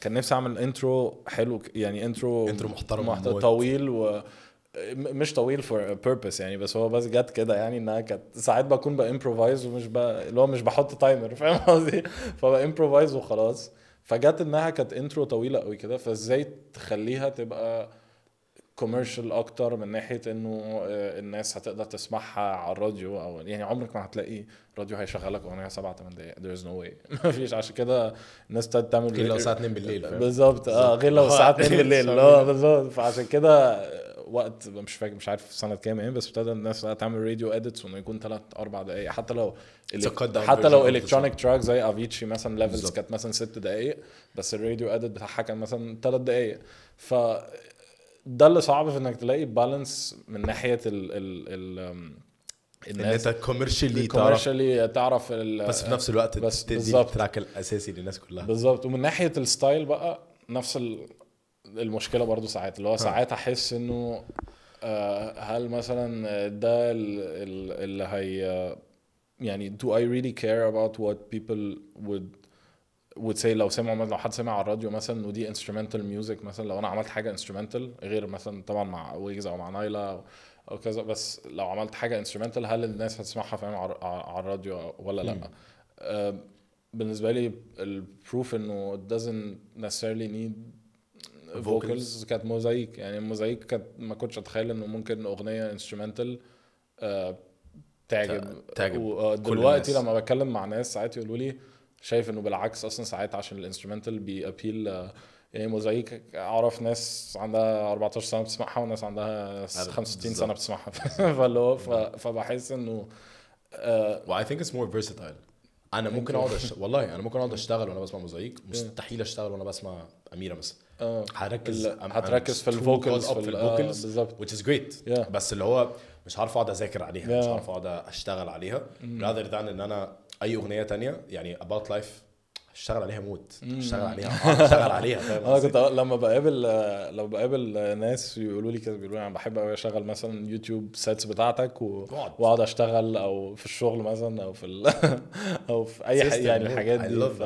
[SPEAKER 2] كان نفسي اعمل انترو حلو يعني انترو انترو محترم, محترم طويل و... مش طويل فور بيربس يعني بس هو بس جت كده يعني انها كانت ساعات بكون بامبروفايز ومش اللي هو مش بحط تايمر فاهم قصدي؟ فبامبروفايز وخلاص فجت انها كانت انترو طويله قوي كده فازاي تخليها تبقى كوميرشال اكتر من ناحيه انه آه، الناس هتقدر تسمعها على الراديو او يعني عمرك ما هتلاقي راديو هيشغلك اغنيه 7 8 دقائق ذير از نو واي مفيش عشان كده الناس ابتدت تعمل غير لو الساعه 2 بالليل بالظبط اه غير لو الساعه 2 بالليل اه بالظبط فعشان كده وقت مش فاكر مش عارف سنه كام ايه بس ابتدى الناس تعمل راديو اديتس وانه يكون ثلاث اربع دقائق حتى لو حتى لو الكترونيك تراك زي افيتشي مثلا ليفلز كانت مثلا ست دقائق بس الراديو اديت بتاعها كان مثلا ثلاث دقائق ف ده اللي صعب في انك تلاقي بالانس من ناحيه ال ال ال الناس ان انت كوميرشلي تعرف تعرف بس في نفس الوقت بس تدي
[SPEAKER 3] التراك الاساسي
[SPEAKER 2] للناس كلها بالظبط ومن ناحيه الستايل بقى نفس المشكله برضو ساعات اللي هو اه. ساعات احس انه آه، هل مثلا ده اللي هي يعني do I really care about what people would would say لو سمعوا مثلا لو حد سمع على الراديو مثلا انه دي انسترومنتال ميوزك مثلا لو انا عملت حاجه انسترومنتال غير مثلا طبعا مع ويجز او مع نايلا او كذا بس لو عملت حاجه انسترومنتال هل الناس هتسمعها فاهم على الراديو ولا لا؟ آه، بالنسبه لي البروف انه it doesn't necessarily need فوكلز كانت موزايك يعني موزايك كانت ما كنتش اتخيل انه ممكن اغنيه انسترومنتال آه، تعجب تعجب ودلوقتي آه، لما بتكلم مع ناس ساعات يقولوا لي شايف انه بالعكس اصلا ساعات عشان الانسترومنتال بيابيل آه، يعني موزايك اعرف ناس عندها 14 سنه بتسمعها وناس عندها 65 سنه بتسمعها فاللي هو فبحس انه واي ثينك اتس
[SPEAKER 3] مور فيرساتايل انا ممكن اقعد والله انا ممكن اقعد اشتغل وانا بسمع موزايك مستحيل اشتغل وانا بسمع اميره مثلا آه. هركز هتركز في الفوكالز في الفوكالز آه، بالظبط which is great yeah. بس اللي هو مش عارف اقعد اذاكر عليها yeah. مش عارف اقعد اشتغل عليها mm. rather than ان انا اي اغنيه تانية يعني about life اشتغل عليها موت اشتغل عليها اشتغل آه، عليها فاهم انا كنت
[SPEAKER 2] لما بقابل لو بقابل ناس يقولوا لي كده بيقولوا لي انا بحب قوي اشغل مثلا يوتيوب سيتس بتاعتك واقعد اشتغل او في الشغل مثلا او في ال... او في اي حاجه يعني الحاجات دي ف...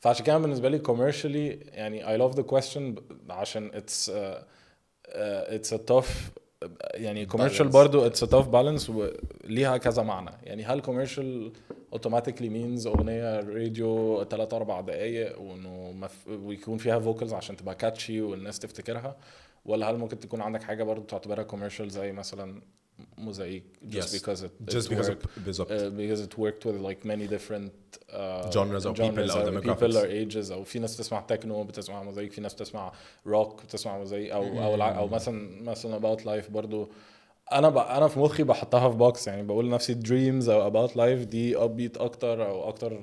[SPEAKER 2] فعشان كده بالنسبه لي كوميرشالي يعني اي لاف ذا كويستشن عشان اتس اتس ا توف يعني كوميرشال برضو اتس ا توف بالانس وليها كذا معنى يعني هل كوميرشال اوتوماتيكلي مينز اغنيه راديو ثلاث اربع دقائق وانه مف... ويكون فيها فوكلز عشان تبقى كاتشي والناس تفتكرها ولا هل ممكن تكون عندك حاجه برضه تعتبرها كوميرشال زي مثلا موزايك just yes. because it, it just it because worked, it, بالظبط uh, because it worked with like many different uh, genres or people or or demographics people or ages او في ناس تسمع تكنو بتسمع موزايك في ناس تسمع روك بتسمع موزايك او او او مثلا مثلا about life برضو انا ب... انا في مخي بحطها في بوكس يعني بقول لنفسي دريمز او اباوت لايف دي ابيت اكتر او اكتر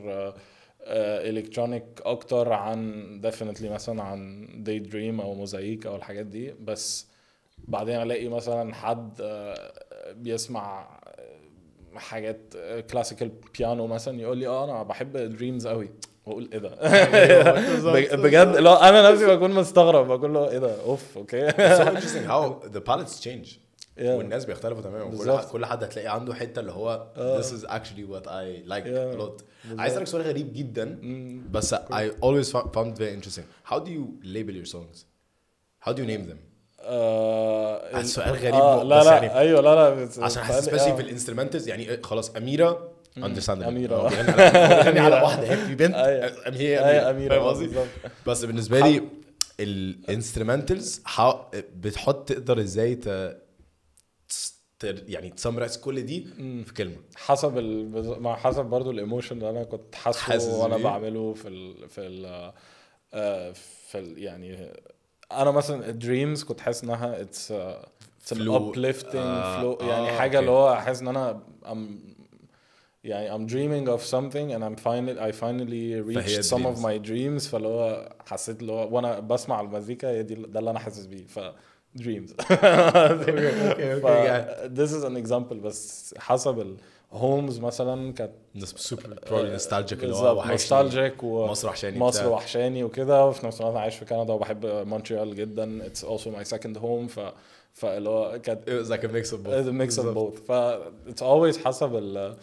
[SPEAKER 2] الكترونيك آه، اكتر عن ديفينتلي مثلا عن دي دريم او موزايك او الحاجات دي بس بعدين الاقي مثلا حد آه، بيسمع آه، حاجات كلاسيكال بيانو مثلا يقول لي اه انا بحب دريمز قوي واقول ايه ده بجد لا انا نفسي بكون مستغرب بقول له ايه ده اوف اوكي
[SPEAKER 3] yeah. والناس بيختلفوا تماما كل حد كل حد هتلاقي عنده حته اللي هو آه. this is actually what I like yeah. a lot عايز اسالك سؤال غريب جدا بس I always found it very interesting how do you label your songs how do you name them آه سؤال غريب آه لا لا يعني ايوه لا لا عشان حاسس سبيشلي آه. في الانسترومنتز يعني إيه، خلاص اميره اندرستاند اميره يعني بيغني على واحده هي في بنت أيوه. يعني هي أيوه، اميره فاهم قصدي بس بالنسبه لي الانسترومنتلز بتحط تقدر ازاي
[SPEAKER 2] يعني تسمرايز كل دي في كلمه حسب ال... مع حسب برضو الايموشن اللي انا كنت حاسه وانا بعمله في ال... في ال... آه، في ال... يعني انا مثلا دريمز كنت حاسس انها اتس اتس ابليفتنج فلو يعني آه حاجه اللي هو حاسس ان انا I'm يعني I'm dreaming of something and I'm finally I finally reached some dreams. of my dreams فاللي هو حسيت اللي هو وانا بسمع المزيكا هي دي ده اللي انا حاسس بيه ف دريمز اوكي اوكي ذس از ان اكزامبل بس حسب هومز مثلا كانت سوبر بروبلي نوستالجيك اللي هو نوستالجيك ومصر وحشاني مصر وحشاني وكده وفي نفس الوقت عايش في كندا وبحب مونتريال جدا اتس اولسو ماي سكند هوم ف فاللي هو كانت ميكس اوف بوث ميكس اوف بوث ف اتس اولويز حسب ال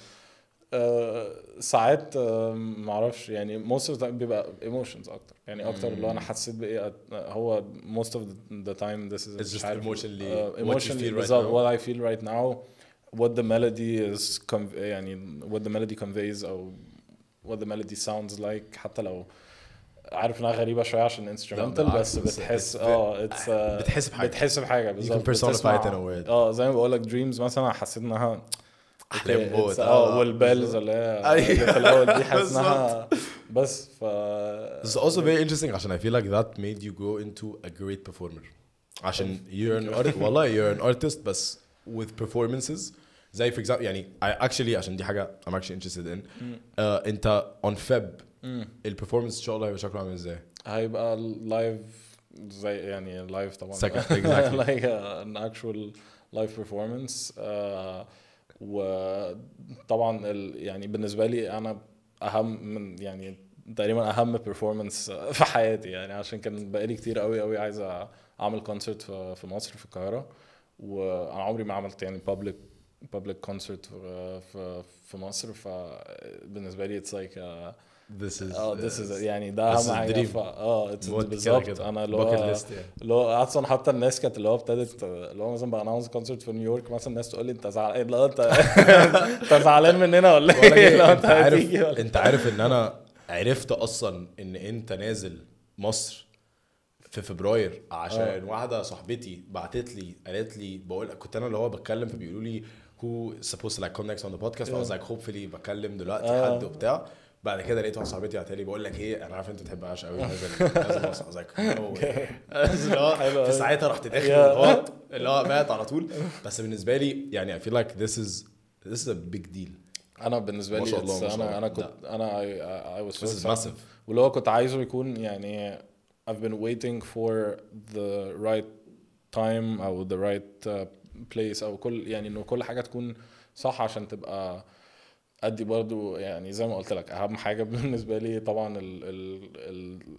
[SPEAKER 2] آه، ساعات آه، معرفش يعني موست اوف بيبقى ايموشنز اكتر يعني اكتر اللي انا حسيت بايه آه، هو موست اوف ذا تايم ذس از just ايموشنلي ايموشنلي emotionally بالظبط what, right what I feel right now what يعني وات ذا ميلودي كونفيز او وات ذا ميلودي ساوندز لايك حتى لو عارف انها غريبه شويه عشان انسترومنتال بس بتحس اه اتس بتحس بحاجه بتحس بحاجه بالظبط اه زي ما بقول لك دريمز مثلا حسيت انها احلام بوت اه والبلز اللي هي في الاول دي حاسس بس ف بس also very interesting
[SPEAKER 3] عشان I feel like that made you go into a great performer عشان you're an artist والله you're an artist بس with performances زي for example يعني I actually عشان دي حاجة I'm actually interested in uh, انت on Feb ال performance ان شاء الله هيبقى شكله عامل ازاي؟
[SPEAKER 2] هيبقى لايف زي يعني لايف طبعا like an actual live performance uh, وطبعا يعني بالنسبه لي انا اهم من يعني تقريبا اهم بيرفورمانس في حياتي يعني عشان كان بقالي كتير قوي قوي عايز اعمل كونسرت في مصر في القاهره وانا عمري ما عملت يعني بابليك بابليك كونسرت في مصر فبالنسبه لي اتس لايك like this is اه this از يعني ده معايا اه بالظبط انا اللي هو يعني. اللي هو اصلا حتى الناس كانت اللي هو ابتدت اللي هو مثلا باناونس كونسرت في نيويورك مثلا الناس تقول لي انت زعلان لا انت انت زعلان مننا ولا ايه, إيه، انت عارف إيه؟ انت عارف ان انا
[SPEAKER 3] عرفت اصلا ان انت نازل مصر في فبراير عشان آه. واحده صاحبتي بعتت لي قالت لي بقول كنت انا اللي هو بتكلم فبيقولوا لي هو سبوست لايك كونكت اون ذا بودكاست فاي واز لايك هوبفلي بكلم دلوقتي آه. حد وبتاع بعد كده لقيت واحد صاحبتي بعتها لي بقول لك ايه انا عارف انت بتحب عاش قوي عايز نازل مصر اللي هو في ساعتها رحت داخل غلط اللي هو مات على طول بس بالنسبه لي يعني I feel like this is this is a big deal انا بالنسبه لي ما شاء الله ما شاء انا انا كنت
[SPEAKER 2] انا اي واز this is massive واللي هو كنت عايزه يكون يعني I've been waiting for the right time او the right uh, place او كل يعني انه كل حاجه تكون صح عشان تبقى ادي برضو يعني زي ما قلت لك اهم حاجه بالنسبه لي طبعا ال ال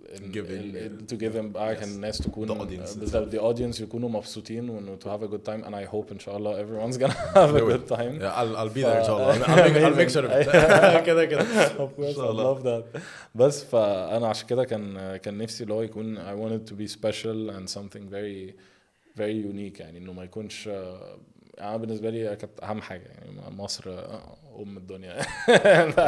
[SPEAKER 2] ال تو جيف ذم باك ان الناس تكون بالظبط the audience يكونوا مبسوطين وان تو هاف ا جود تايم and اي هوب ان شاء الله ايفري ونز have هاف good time yeah, I'll, I'll be there ان شاء الله I'll make sure of it كده كده of course I love that بس فانا عشان كده كان كان نفسي اللي هو يكون اي ونت تو بي سبيشال اند سمثينج فيري فيري يونيك يعني انه ما يكونش انا بالنسبه لي كانت اهم حاجه يعني مصر ام الدنيا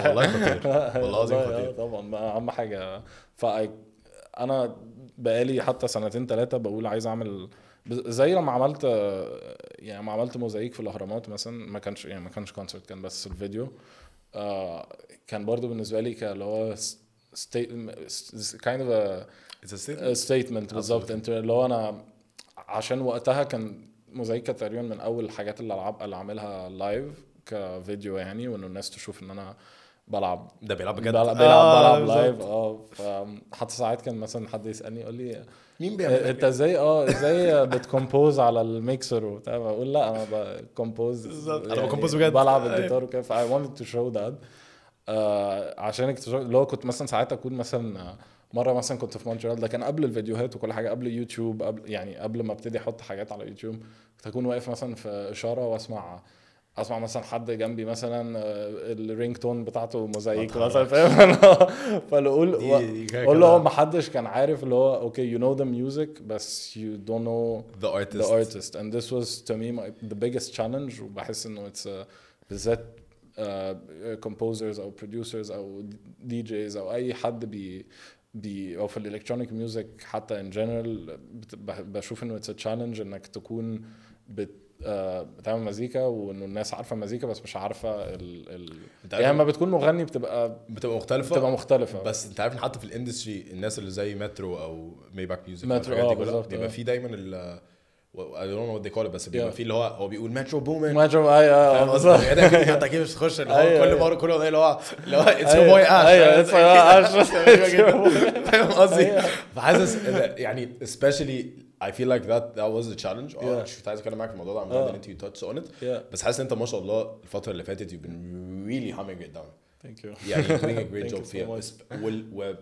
[SPEAKER 2] والله خطير والله العظيم آه، خطير طبعا اهم حاجه فانا بقالي حتى سنتين ثلاثه بقول عايز اعمل زي لما عملت يعني لما عملت موزايك في الاهرامات مثلا ما كانش يعني ما كانش كونسرت كان بس الفيديو آه، كان برضو بالنسبه لي اللي هو كايند اوف ستيتمنت بالظبط انت اللي هو انا عشان وقتها كان موزايكا تقريبا من اول الحاجات اللي العب اللي عاملها لايف كفيديو يعني وانه الناس تشوف ان انا بلعب ده بيلعب بجد بلعب, بلعب, آه بلعب لايف اه فحتى ساعات كان مثلا حد يسالني يقول لي مين بيعمل انت ازاي اه ازاي بتكمبوز على الميكسر وبتاع بقول لا انا بكمبوز بالظبط انا يعني بكمبوز بجد بلعب آه. الجيتار وكده فاي wanted تو شو ذات عشان اكتشفت اللي هو كنت مثلا ساعات اكون مثلا مره مثلا كنت في مونتريال ده كان قبل الفيديوهات وكل حاجه قبل يوتيوب قبل يعني قبل ما ابتدي احط حاجات على يوتيوب فاكون واقف مثلا في اشاره واسمع اسمع مثلا حد جنبي مثلا آه، الرينج تون بتاعته موزايك مثلا فاهم فاقول اقول له ما حدش كان عارف اللي هو اوكي يو نو ذا ميوزك بس يو دونت نو ذا ارتست ذا ارتست اند ذس واز تو مي ذا بيجست تشالنج وبحس انه اتس آه، بالذات كومبوزرز آه، او بروديوسرز او دي جيز او اي حد بي بي او في الالكترونيك ميوزك حتى ان جنرال بشوف انه اتس تشالنج انك تكون بت آه، بتعمل مزيكا وانه الناس عارفه مزيكا بس مش عارفه ال ال يعني لما بتكون مغني بتبقى بتبقى مختلفه بتبقى مختلفه بس
[SPEAKER 3] انت عارف حتى في الاندستري الناس اللي زي مترو او ماي باك ميوزك مترو اه بالظبط بيبقى آه. في دايما ال I don't know what they call it بس بيبقى yeah. في اللي هو هو بيقول مترو بومن مترو ايوه ايوه انت اكيد مش تخش اللي هو أيوة، كل أيوة. مره كل اغنيه اللي هو اللي هو اتس يور بوي اش ايوه اتس ماي اش فاهم قصدي؟ أيوة. فحاسس يعني سبيشالي I feel like that that was the challenge اه yeah. كنت عايز اتكلم معاك في الموضوع ده I'm glad that you touched on it yeah. بس حاسس انت ما شاء الله الفترة اللي فاتت you've been really hammering it down
[SPEAKER 2] thank you يعني you're doing a great job فيها
[SPEAKER 3] وال و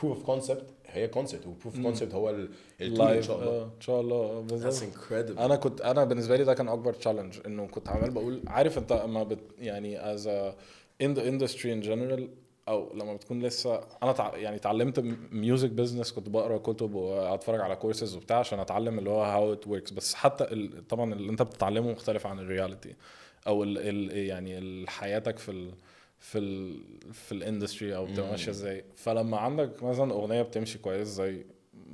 [SPEAKER 3] proof of concept هي كونسبت وبروف كونسبت
[SPEAKER 2] هو التول ان شاء الله آه، ان شاء الله آه، بالظبط انكريدبل انا كنت انا بالنسبه لي ده كان اكبر تشالنج انه كنت عمال بقول عارف انت اما بت يعني از ان ذا اندستري ان جنرال او لما بتكون لسه انا تع... يعني اتعلمت ميوزك بزنس كنت بقرا كتب واتفرج على كورسز وبتاع عشان اتعلم اللي هو هاو ات وركس بس حتى ال... طبعا اللي انت بتتعلمه مختلف عن الرياليتي او ال... ال... يعني حياتك في ال... في ال... في الاندستري او بتبقى ماشيه ازاي فلما عندك مثلا اغنيه بتمشي كويس زي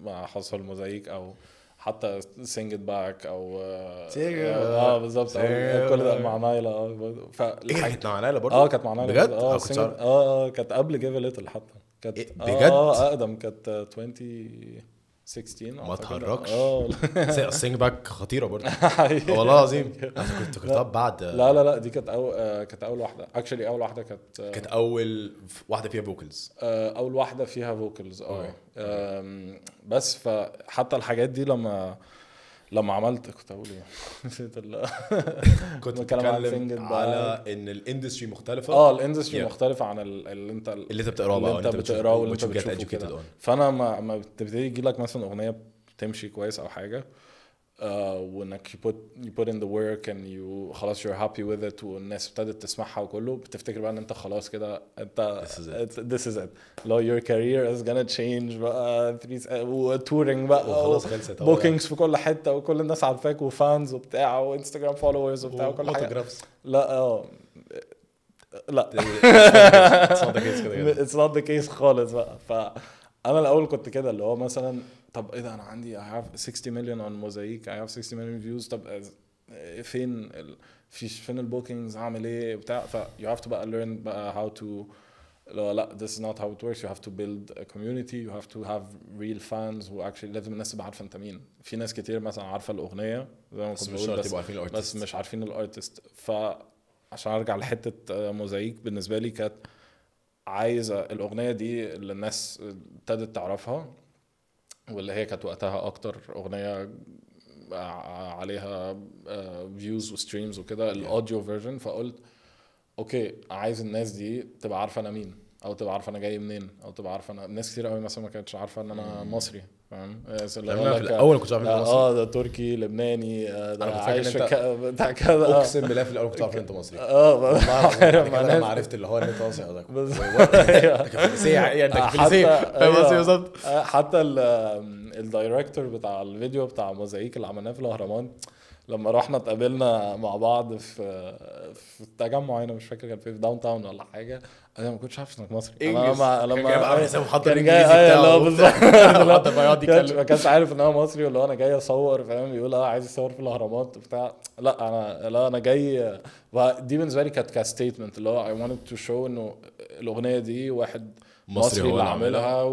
[SPEAKER 2] ما حصل مزيك او حتى سينج باك او اه, آه، بالظبط كل ده مع نايلا اه إيه، كانت مع نايلا برضه اه كانت مع نايلا بجد آه، آه،, اه اه كانت قبل جيف ليتل حتى كانت إيه، بجد اه اقدم كانت 20 16 ما اه السينج باك خطيره برضه والله أيوة. العظيم انا كنت افتكرتها بعد لا لا لا دي كانت اول آه، كانت اول واحده اكشلي اول واحده كانت كانت اول واحده فيها فوكلز آه، اول واحده فيها فوكلز اه بس فحتى الحاجات دي لما لما عملت كنت اقول ايه نسيت كنت بتكلم على على
[SPEAKER 3] ان الاندستري مختلفه اه الاندستري yeah. مختلفه
[SPEAKER 2] عن اللي انت اللي انت بتقراه اللي انت بتقراه واللي انت بتشوفه فانا ما بتبتدي يجي لك مثلا اغنيه تمشي كويس او حاجه آه، وانك you put you put in the work and you خلاص you're happy with it والناس ابتدت تسمعها وكله بتفتكر بقى ان انت خلاص كده انت this is it this is it لو your career is gonna change بقى آه، وتورنج بقى وخلاص خلصت بوكينجز في كل حته وكل الناس عارفاك وفانز وبتاع وانستجرام فولورز وبتاع وكل حاجه لا اه لا يعني. it's not the case خالص بقى فانا الاول كنت كده اللي هو مثلا طب ايه ده انا عندي اي هاف 60 مليون اون موزايك اي هاف 60 مليون فيوز طب فين ال... في فين البوكينجز اعمل ايه بتاع ف يو هاف تو بقى ليرن بقى هاو تو لا لا this is not how it works you have to build a community you have to have real fans who actually لازم الناس تبقى عارفه انت مين في ناس كتير مثلا عارفه الاغنيه زي ما كنت بقول بس, بس مش عارفين الارتست فعشان ارجع لحته موزايك آه، بالنسبه لي كانت عايزه الاغنيه دي اللي الناس ابتدت تعرفها واللي هي كانت وقتها اكتر اغنيه عليها فيوز آه، وستريمز وكده الاوديو فيرجن فقلت اوكي عايز الناس دي تبقى عارفه انا مين او تبقى عارفه انا جاي منين او تبقى عارفه انا ناس كتير قوي مثلا ما كانتش عارفه ان انا مصري فاهم الاول كنت عارف انت مصري اه ده تركي لبناني آه، ده انا كنت بتاع كذا اقسم بالله في الاول كنت عارف انت مصري اه والله انا عرفت اللي هو ان انت مصري قصدك يعني أيوه. انت فاهم قصدي أيوه. بالظبط آه، حتى الدايركتور بتاع الفيديو بتاع موزايك اللي عملناه في الاهرامات لما رحنا اتقابلنا مع بعض في في التجمع هنا مش فاكر كان في داون تاون ولا حاجه انا ما كنتش عارف انك مصري انا لما لما كان جايب عامل حساب محضر انجليزي بتاعه أيوة، ما كانش عارف ان انا مصري ولا انا جاي اصور فاهم بيقول اه عايز اصور في الاهرامات بتاع لا انا لا انا جاي دي بالنسبه لي كانت كاستيتمنت اللي هو اي wanted تو شو انه الاغنيه دي واحد مصري, مصري هو اللي عاملها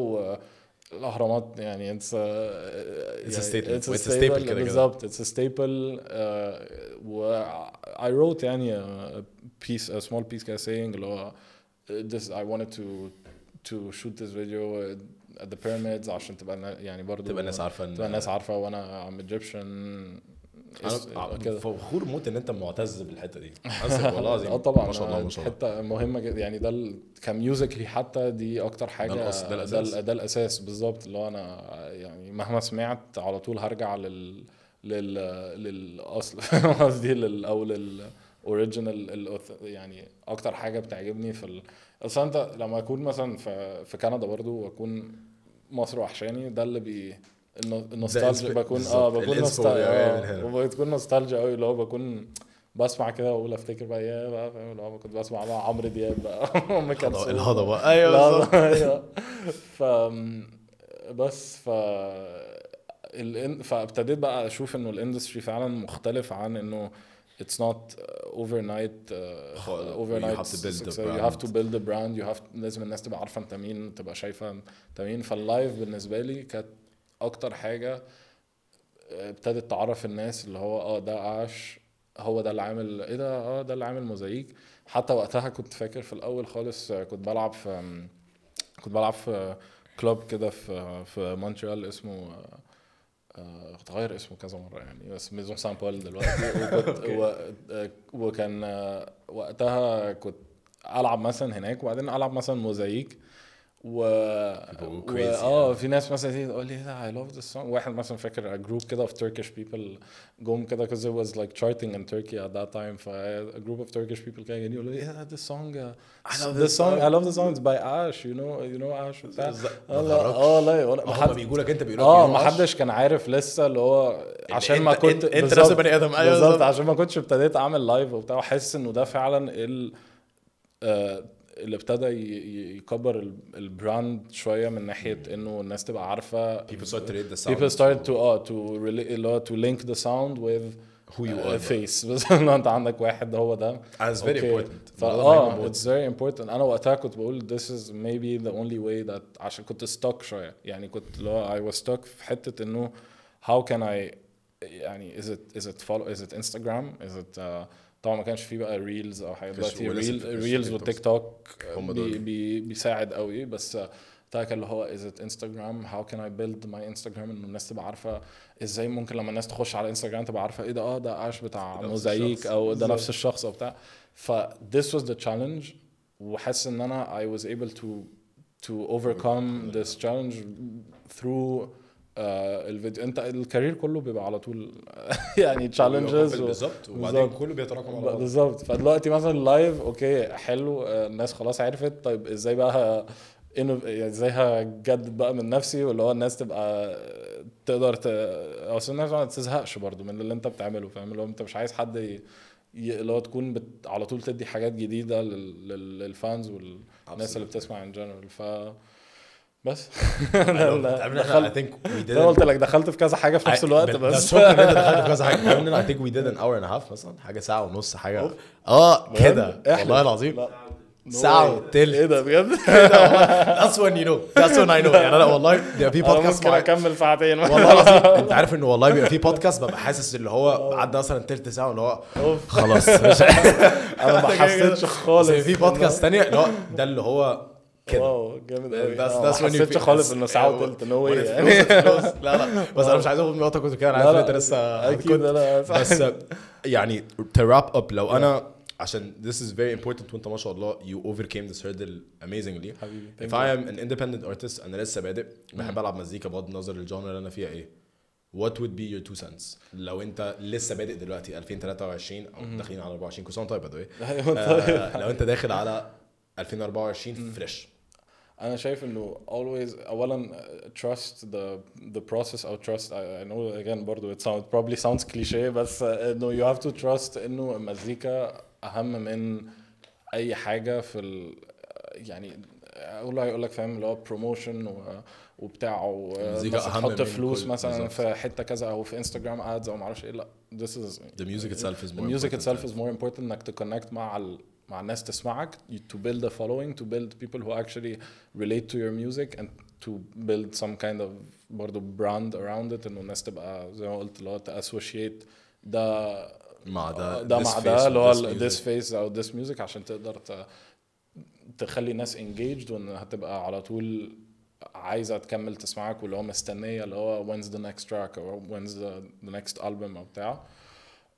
[SPEAKER 2] الاهرامات يعني اتس اتس ستيبل اتس ستيبل كده بالظبط اتس ستيبل و I wrote يعني a piece a small piece كده saying اللي هو this I wanted to to shoot this video at the pyramids عشان تبقى يعني برضه تبقى الناس عارفه تبقى الناس عارفه وانا I'm Egyptian كده فخور موت ان انت معتز بالحته دي والله اه طبعا ما شاء الله ما شاء الله حته مهمه جدا يعني ده كميوزيكلي حتى دي اكتر حاجه ده, الاساس ده الاساس ده, الاساس بالظبط اللي هو انا يعني مهما سمعت على طول هرجع لل لل للاصل قصدي او لل اوريجينال يعني اكتر حاجه بتعجبني في اصل انت لما اكون مثلا في, في كندا برضو واكون مصر وحشاني ده اللي بي النوستالجيا بكون اه بكون آه، نوستالجيا آه بتكون نوستالجيا قوي اللي هو بكون بسمع كده واقول افتكر بقى ايه بقى فاهم اللي هو كنت بسمع بقى عمرو دياب بقى ام كلثوم الهضبه ايوه ايوه ف بس ف فابتديت بقى اشوف انه الاندستري فعلا مختلف عن انه اتس نوت اوفر نايت اوفر نايت يو هاف تو بيلد a براند you لازم الناس تبقى عارفه انت مين تبقى شايفه انت مين فاللايف بالنسبه لي كانت اكتر حاجه آه، ابتدت تعرف الناس اللي هو اه ده عاش هو ده اللي عامل ايه ده اه ده اللي عامل موزايك حتى وقتها كنت فاكر في الاول خالص آه، كنت بلعب في كنت بلعب في كلوب كده في في مونتريال اسمه اتغير آه، اسمه كذا مره يعني بس ميزون سان بول دلوقتي وكنت وكان وقتها كنت العب مثلا هناك وبعدين العب مثلا موزايك و, اه يعني. في ناس مثلا تقول لي لا اي لاف ذا سونج واحد مثلا فاكر جروب كده اوف تركيش بيبل جم كده كوز it واز لايك تشارتنج ان تركيا ات ذات تايم ف جروب اوف تركيش بيبل كانوا جايين يقولوا لي yeah this song uh, I love this, this song, song I love this يو نو اش اه لا هم بيجوا لك انت بيقولوا لك اه ما حدش كان عارف لسه اللي هو عشان ما كنت انت لسه بني ادم ايوه بالظبط عشان ما كنتش ابتديت اعمل لايف وبتاع واحس انه ده فعلا ال آه، اللي ابتدى يكبر البراند شويه من ناحيه انه الناس تبقى عارفه people started to read the sound people started to uh, to relate to link the sound with who you are face بس لو انت عندك واحد هو ده as very okay. important فا اه it's very important انا وقتها كنت بقول this is maybe the only way that عشان كنت stuck شويه يعني كنت لو I was stuck في حته انه how can I يعني is it is it follow is it Instagram is it uh, طبعا ما كانش فيه بقى ريلز او حاجه دلوقتي ريل ريلز والتيك توك بي بي بيساعد قوي بس بتاعك اللي هو از ات انستغرام هاو كان اي بيلد ماي انستغرام انه الناس تبقى عارفه ازاي ممكن لما الناس تخش على انستغرام تبقى عارفه ايه ده اه ده عاش بتاع موزايك او ده نفس الشخص او بتاع ف this was the challenge وحاسس ان انا I was able to to overcome this challenge through آه الفيديو انت الكارير كله بيبقى على طول يعني تشالنجز بالظبط وبعدين كله بيتراكم على بعض بالظبط فدلوقتي مثلا اللايف اوكي حلو آه، الناس خلاص عرفت طيب ازاي بقى انه يعني ازاي هجدد بقى من نفسي واللي هو الناس تبقى آه، تقدر ت... اصل الناس ما تزهقش برضو من اللي انت بتعمله فاهم اللي هو انت مش عايز حد ي... اللي هو تكون بت... على طول تدي حاجات جديده لل... للفانز والناس اللي بتسمع ان جنرال ف بس انا دخلت انا قلت لك دخلت في كذا حاجه في نفس الوقت بس شكرا دخلت في كذا حاجه انا ثينك وي ديد ان اور اند هاف مثلا
[SPEAKER 3] حاجه ساعه ونص حاجه اه كده والله العظيم ساعة إيه وثلث ايه ده بجد؟ ذاتس وين يو نو ذاتس وين اي نو يعني انا والله بيبقى في بودكاست ممكن اكمل ساعتين والله العظيم انت عارف انه والله بيبقى في بودكاست ببقى حاسس اللي هو عدى مثلا تلت ساعة اللي هو خلاص انا ما حسيتش خالص في بودكاست ثانيه اللي هو ده اللي هو كده واو جامد قوي بس ده ما حسيتش خالص انه ساعه وثلث نو واي لا لا بس انا مش عايز اخد من كنت كده انا عارف انت لسه اكيد لا بس آه، يعني تو راب اب لو انا عشان this is very important وانت ما شاء الله you overcame this hurdle amazingly حبيبي if I am an independent artist انا لسه بادئ بحب العب مزيكا بغض النظر الجانر اللي انا فيها ايه what would be your two cents لو انت لسه بادئ دلوقتي 2023
[SPEAKER 2] او داخلين على 24 كل سنه طيب باي آه، لو انت داخل على 2024 فريش انا شايف انه always اولا تراست ذا ذا process او تراست اي نو اجين برضه ات ساوند بروبلي ساوندز كليشيه بس انه يو هاف تو تراست انه المزيكا اهم من اي حاجه في ال يعني اقول لك فاهم اللي هو بروموشن وبتاع تحط فلوس مثلا في حته كذا او في انستجرام ادز او معرفش ايه لا this is the music itself is more the music important itself is more important انك تكونكت مع مع الناس تسمعك to build a following to build people who actually relate to your music and to build some kind of برضه brand around it انه الناس تبقى زي ما قلت اللي هو تاسوشيت ده مع ده ده مع ده اللي هو this face او this music عشان تقدر تخلي الناس engaged وان هتبقى على طول عايزه تكمل تسمعك واللي هو مستنيه اللي هو when's the next track او when's the, the next album او بتاع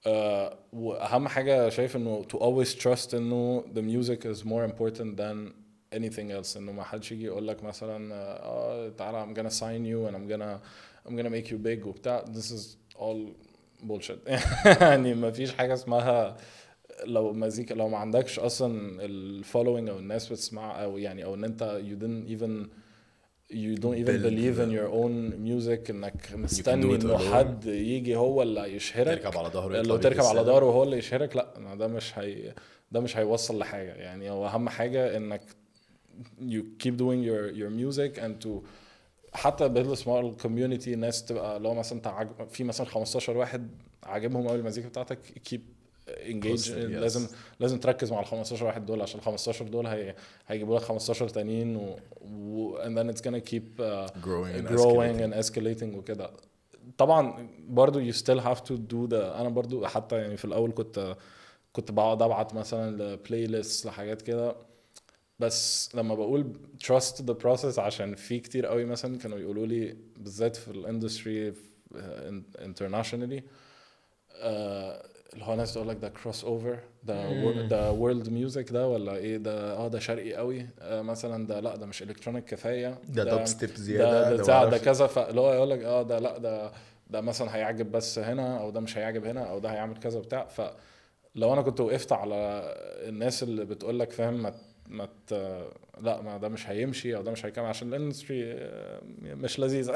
[SPEAKER 2] Uh, واهم حاجه شايف انه to always trust انه the music is more important than anything else انه ما حدش يجي يقول لك مثلا اه تعالى I'm gonna sign you and I'm gonna I'm gonna make you big وبتاع this is all bullshit يعني ما فيش حاجه اسمها لو مزيكا لو ما عندكش اصلا الفولوينج او الناس بتسمع او يعني او ان انت you didn't even you don't even believe in your own music انك مستني انه حد يجي هو اللي يشهرك تركب على ظهره لو تركب على ظهره وهو اللي يشهرك لا ده مش هي ده مش هيوصل لحاجه يعني هو اهم حاجه انك you keep doing your your music and to حتى بالسمول الكوميونتي ناس تبقى لو مثلا انت في مثلا 15 واحد عاجبهم قوي المزيكا بتاعتك keep انجيج لازم لازم تركز مع ال 15 واحد دول عشان ال 15 دول هي هيجيبوا لك 15 تانيين و, و and then it's gonna keep uh, آه، growing, growing and escalating, escalating وكده طبعا برضو you still have to do the انا برضو حتى يعني في الاول كنت كنت بقعد ابعت مثلا لبلاي ليست لحاجات كده بس لما بقول trust the process عشان في كتير قوي مثلا كانوا يقولوا لي بالذات في الاندستري آه، internationally uh, اللي هو الناس تقول لك ده كروس اوفر ده ده وورلد ميوزك ده ولا ايه ده اه ده شرقي قوي آه مثلا ده لا ده مش الكترونيك كفايه ده دوب ستيب زياده ده ده, ده كذا فاللي هو يقول لك اه ده لا ده ده مثلا هيعجب بس هنا او ده مش هيعجب هنا او ده هيعمل كذا بتاع فلو انا كنت وقفت على الناس اللي بتقول لك فاهم ما ما لا ما ده مش هيمشي او ده مش هيكمل عشان الاندستري آه، مش لذيذه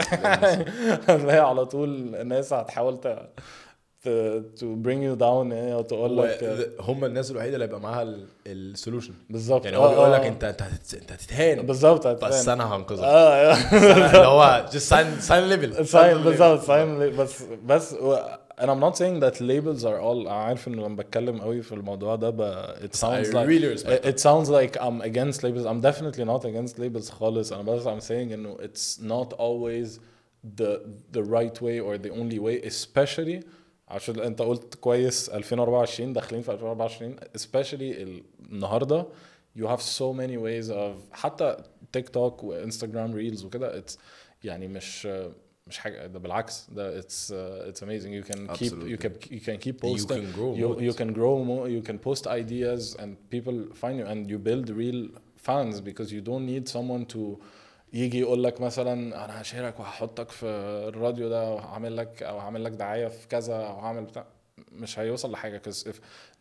[SPEAKER 2] هتلاقي على طول الناس هتحاول تو برينج يو داون يعني او تقول لك هم الناس الوحيده اللي هيبقى معاها السولوشن بالظبط يعني هو بيقول لك انت انت
[SPEAKER 3] انت هتتهان بالظبط بس انا هنقذك اه اللي هو just sign sign label
[SPEAKER 2] sign بالظبط sign بس بس and I'm not saying that labels are all عارف انه لما بتكلم قوي في الموضوع ده ب it sounds like it sounds like I'm against labels I'm definitely not against labels خالص انا بس I'm saying انه it's not always the the right way or the only way especially عشان انت قلت كويس 2024 داخلين في 2024 especially النهارده you have so many ways of حتى تيك توك Reels, ريلز وكده it's يعني مش مش حاجه ده بالعكس ده it's it's amazing you can keep you can you can keep posting you can grow you can grow more you can post ideas and people find you and you build real fans because you don't need someone to يجي يقول لك مثلا انا هشهرك وهحطك في الراديو ده وهعمل لك او هعمل لك دعايه في كذا او هعمل بتاع مش هيوصل لحاجه كز if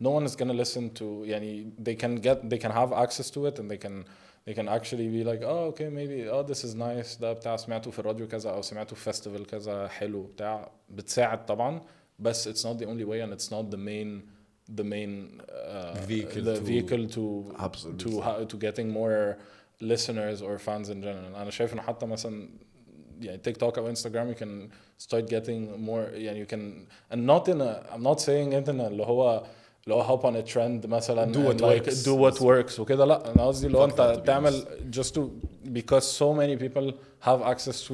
[SPEAKER 2] no one is gonna listen to يعني they can get they can have access to it and they can they can actually be like oh okay maybe oh this is nice ده بتاع سمعته في الراديو كذا او سمعته في فيستيفال كذا حلو بتاع بتساعد طبعا بس it's not the only way and it's not the main the main uh, vehicle the to vehicle to absolutely. to to getting more listeners or fans in general انا شايف انه حتى مثلا يعني تيك توك او انستغرام you can start getting more يعني you can and not in a I'm not saying it in a اللي هو اللي هو hop on a trend مثلا do what like works do what works وكده لا انا قصدي اللي هو انت تعمل just to because so many people have access to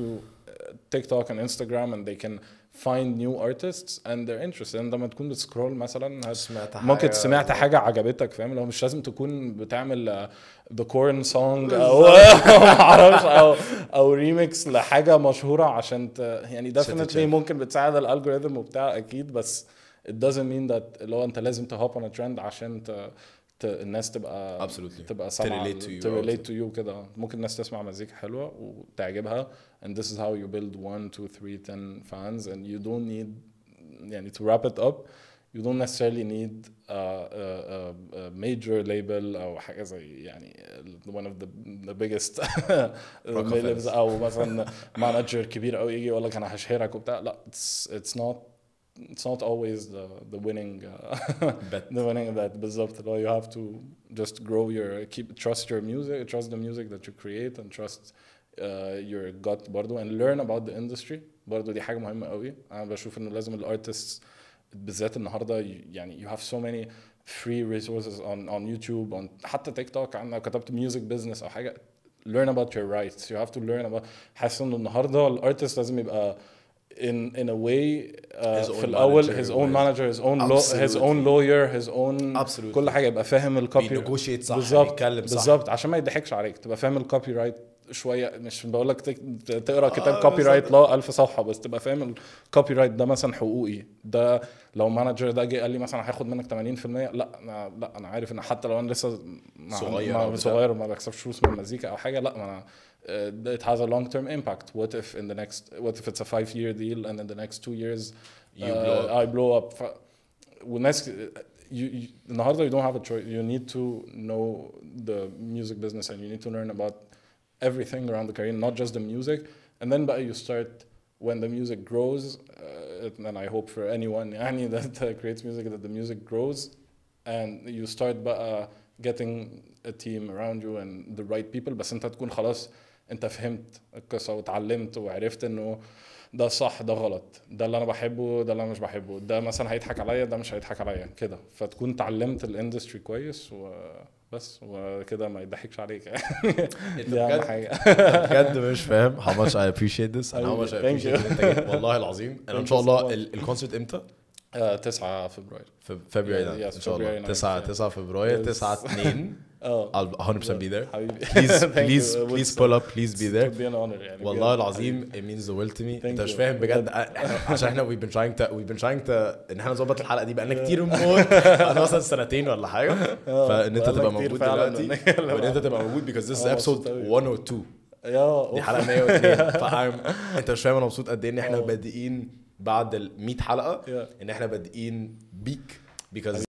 [SPEAKER 2] TikTok and Instagram and they can فايند نيو artists اند ذير انترست لما تكون بتسكرول مثلا سمعت حاجه ممكن سمعت حاجه عجبتك فاهم لو مش لازم تكون بتعمل ذا كورن سونج او معرفش او او ريميكس لحاجه مشهوره عشان ت... يعني ديفنتلي ممكن بتساعد الالجوريثم وبتاع اكيد بس it doesn't mean that اللي هو انت لازم تهوب on a trend عشان ت... ت... الناس تبقى Absolutely. تبقى سامعه تريليت تو يو كده ممكن الناس تسمع مزيكا حلوه وتعجبها and this is how you build one, two, three, ten fans, and you don't need, yeah, to wrap it up, you don't necessarily need a, uh, a, uh, uh, a major label or one of the, the biggest labels أو manager كبير أوي يجي يقول لك أنا هشهرك وبتاع لا it's, it's not it's not always the the winning uh, the winning that بالظبط you have to just grow your keep trust your music trust the music that you create and trust يور uh, gut برضه and learn about the industry برضه دي حاجه مهمه قوي انا بشوف انه لازم الارتست بالذات النهارده يعني you have so many free resources on on YouTube on حتى تيك توك انا كتبت music business او حاجه learn about your rights you have to learn about حاسس انه النهارده الارتست لازم يبقى in in a way uh, في الاول manager, his own manager his own law, his own lawyer his own Absolutely. كل حاجه يبقى فاهم الكوبي صح بالظبط بيتكلم صح بالظبط عشان ما يضحكش عليك تبقى فاهم الكوبي رايت شويه مش بقول لك تقرا آه، كتاب آه كوبي رايت لا 1000 صفحه بس تبقى فاهم الكوبي رايت ده مثلا حقوقي ده لو مانجر ده جه قال لي مثلا هياخد منك 80% لا انا لا انا عارف ان حتى لو انا لسه صغير ما صغير وما بكسبش فلوس من المزيكا او حاجه لا ما انا آه، it has a long term impact. What if in the next, what if it's a five year deal and in the next two years you uh, blow up. I blow up. ف... والناس uh, you, you, النهارده you don't have a choice. You need to know the music business and you need to learn about everything around the career, not just the music. And then you start when the music grows, uh, and I hope for anyone any that uh, creates music that the music grows, and you start uh, getting a team around you and the right people. بس أنت تكون خلاص أنت فهمت القصة وتعلمت وعرفت إنه ده صح ده غلط ده اللي انا بحبه ده اللي انا مش بحبه ده مثلا هيضحك عليا ده مش هيضحك عليا كده فتكون اتعلمت الاندستري كويس و بس وكده ما يضحكش عليك يعني انت بجد بجد مش فاهم how much I appreciate this and how much I appreciate والله العظيم انا ان شاء الله الكونسرت
[SPEAKER 3] امتى؟ 9 آه، فبراير فبراير ان شاء الله 9 9 فبراير 9 2 اه I'll 100% be there بليز please please please pull up please be there be an honor يعني والله العظيم it means the world to me انت مش فاهم بجد عشان احنا we've been trying to we've been trying to ان احنا نظبط الحلقه دي بقالنا كتير موت انا مثلا سنتين ولا حاجه آه. فان انت تبقى موجود دلوقتي وان انت تبقى موجود because this is آه، episode 102 يا دي حلقه 102 فاهم انت مش فاهم انا مبسوط قد ايه ان احنا بادئين بعد ال 100 حلقه yeah. ان احنا بادئين بيك بيكوز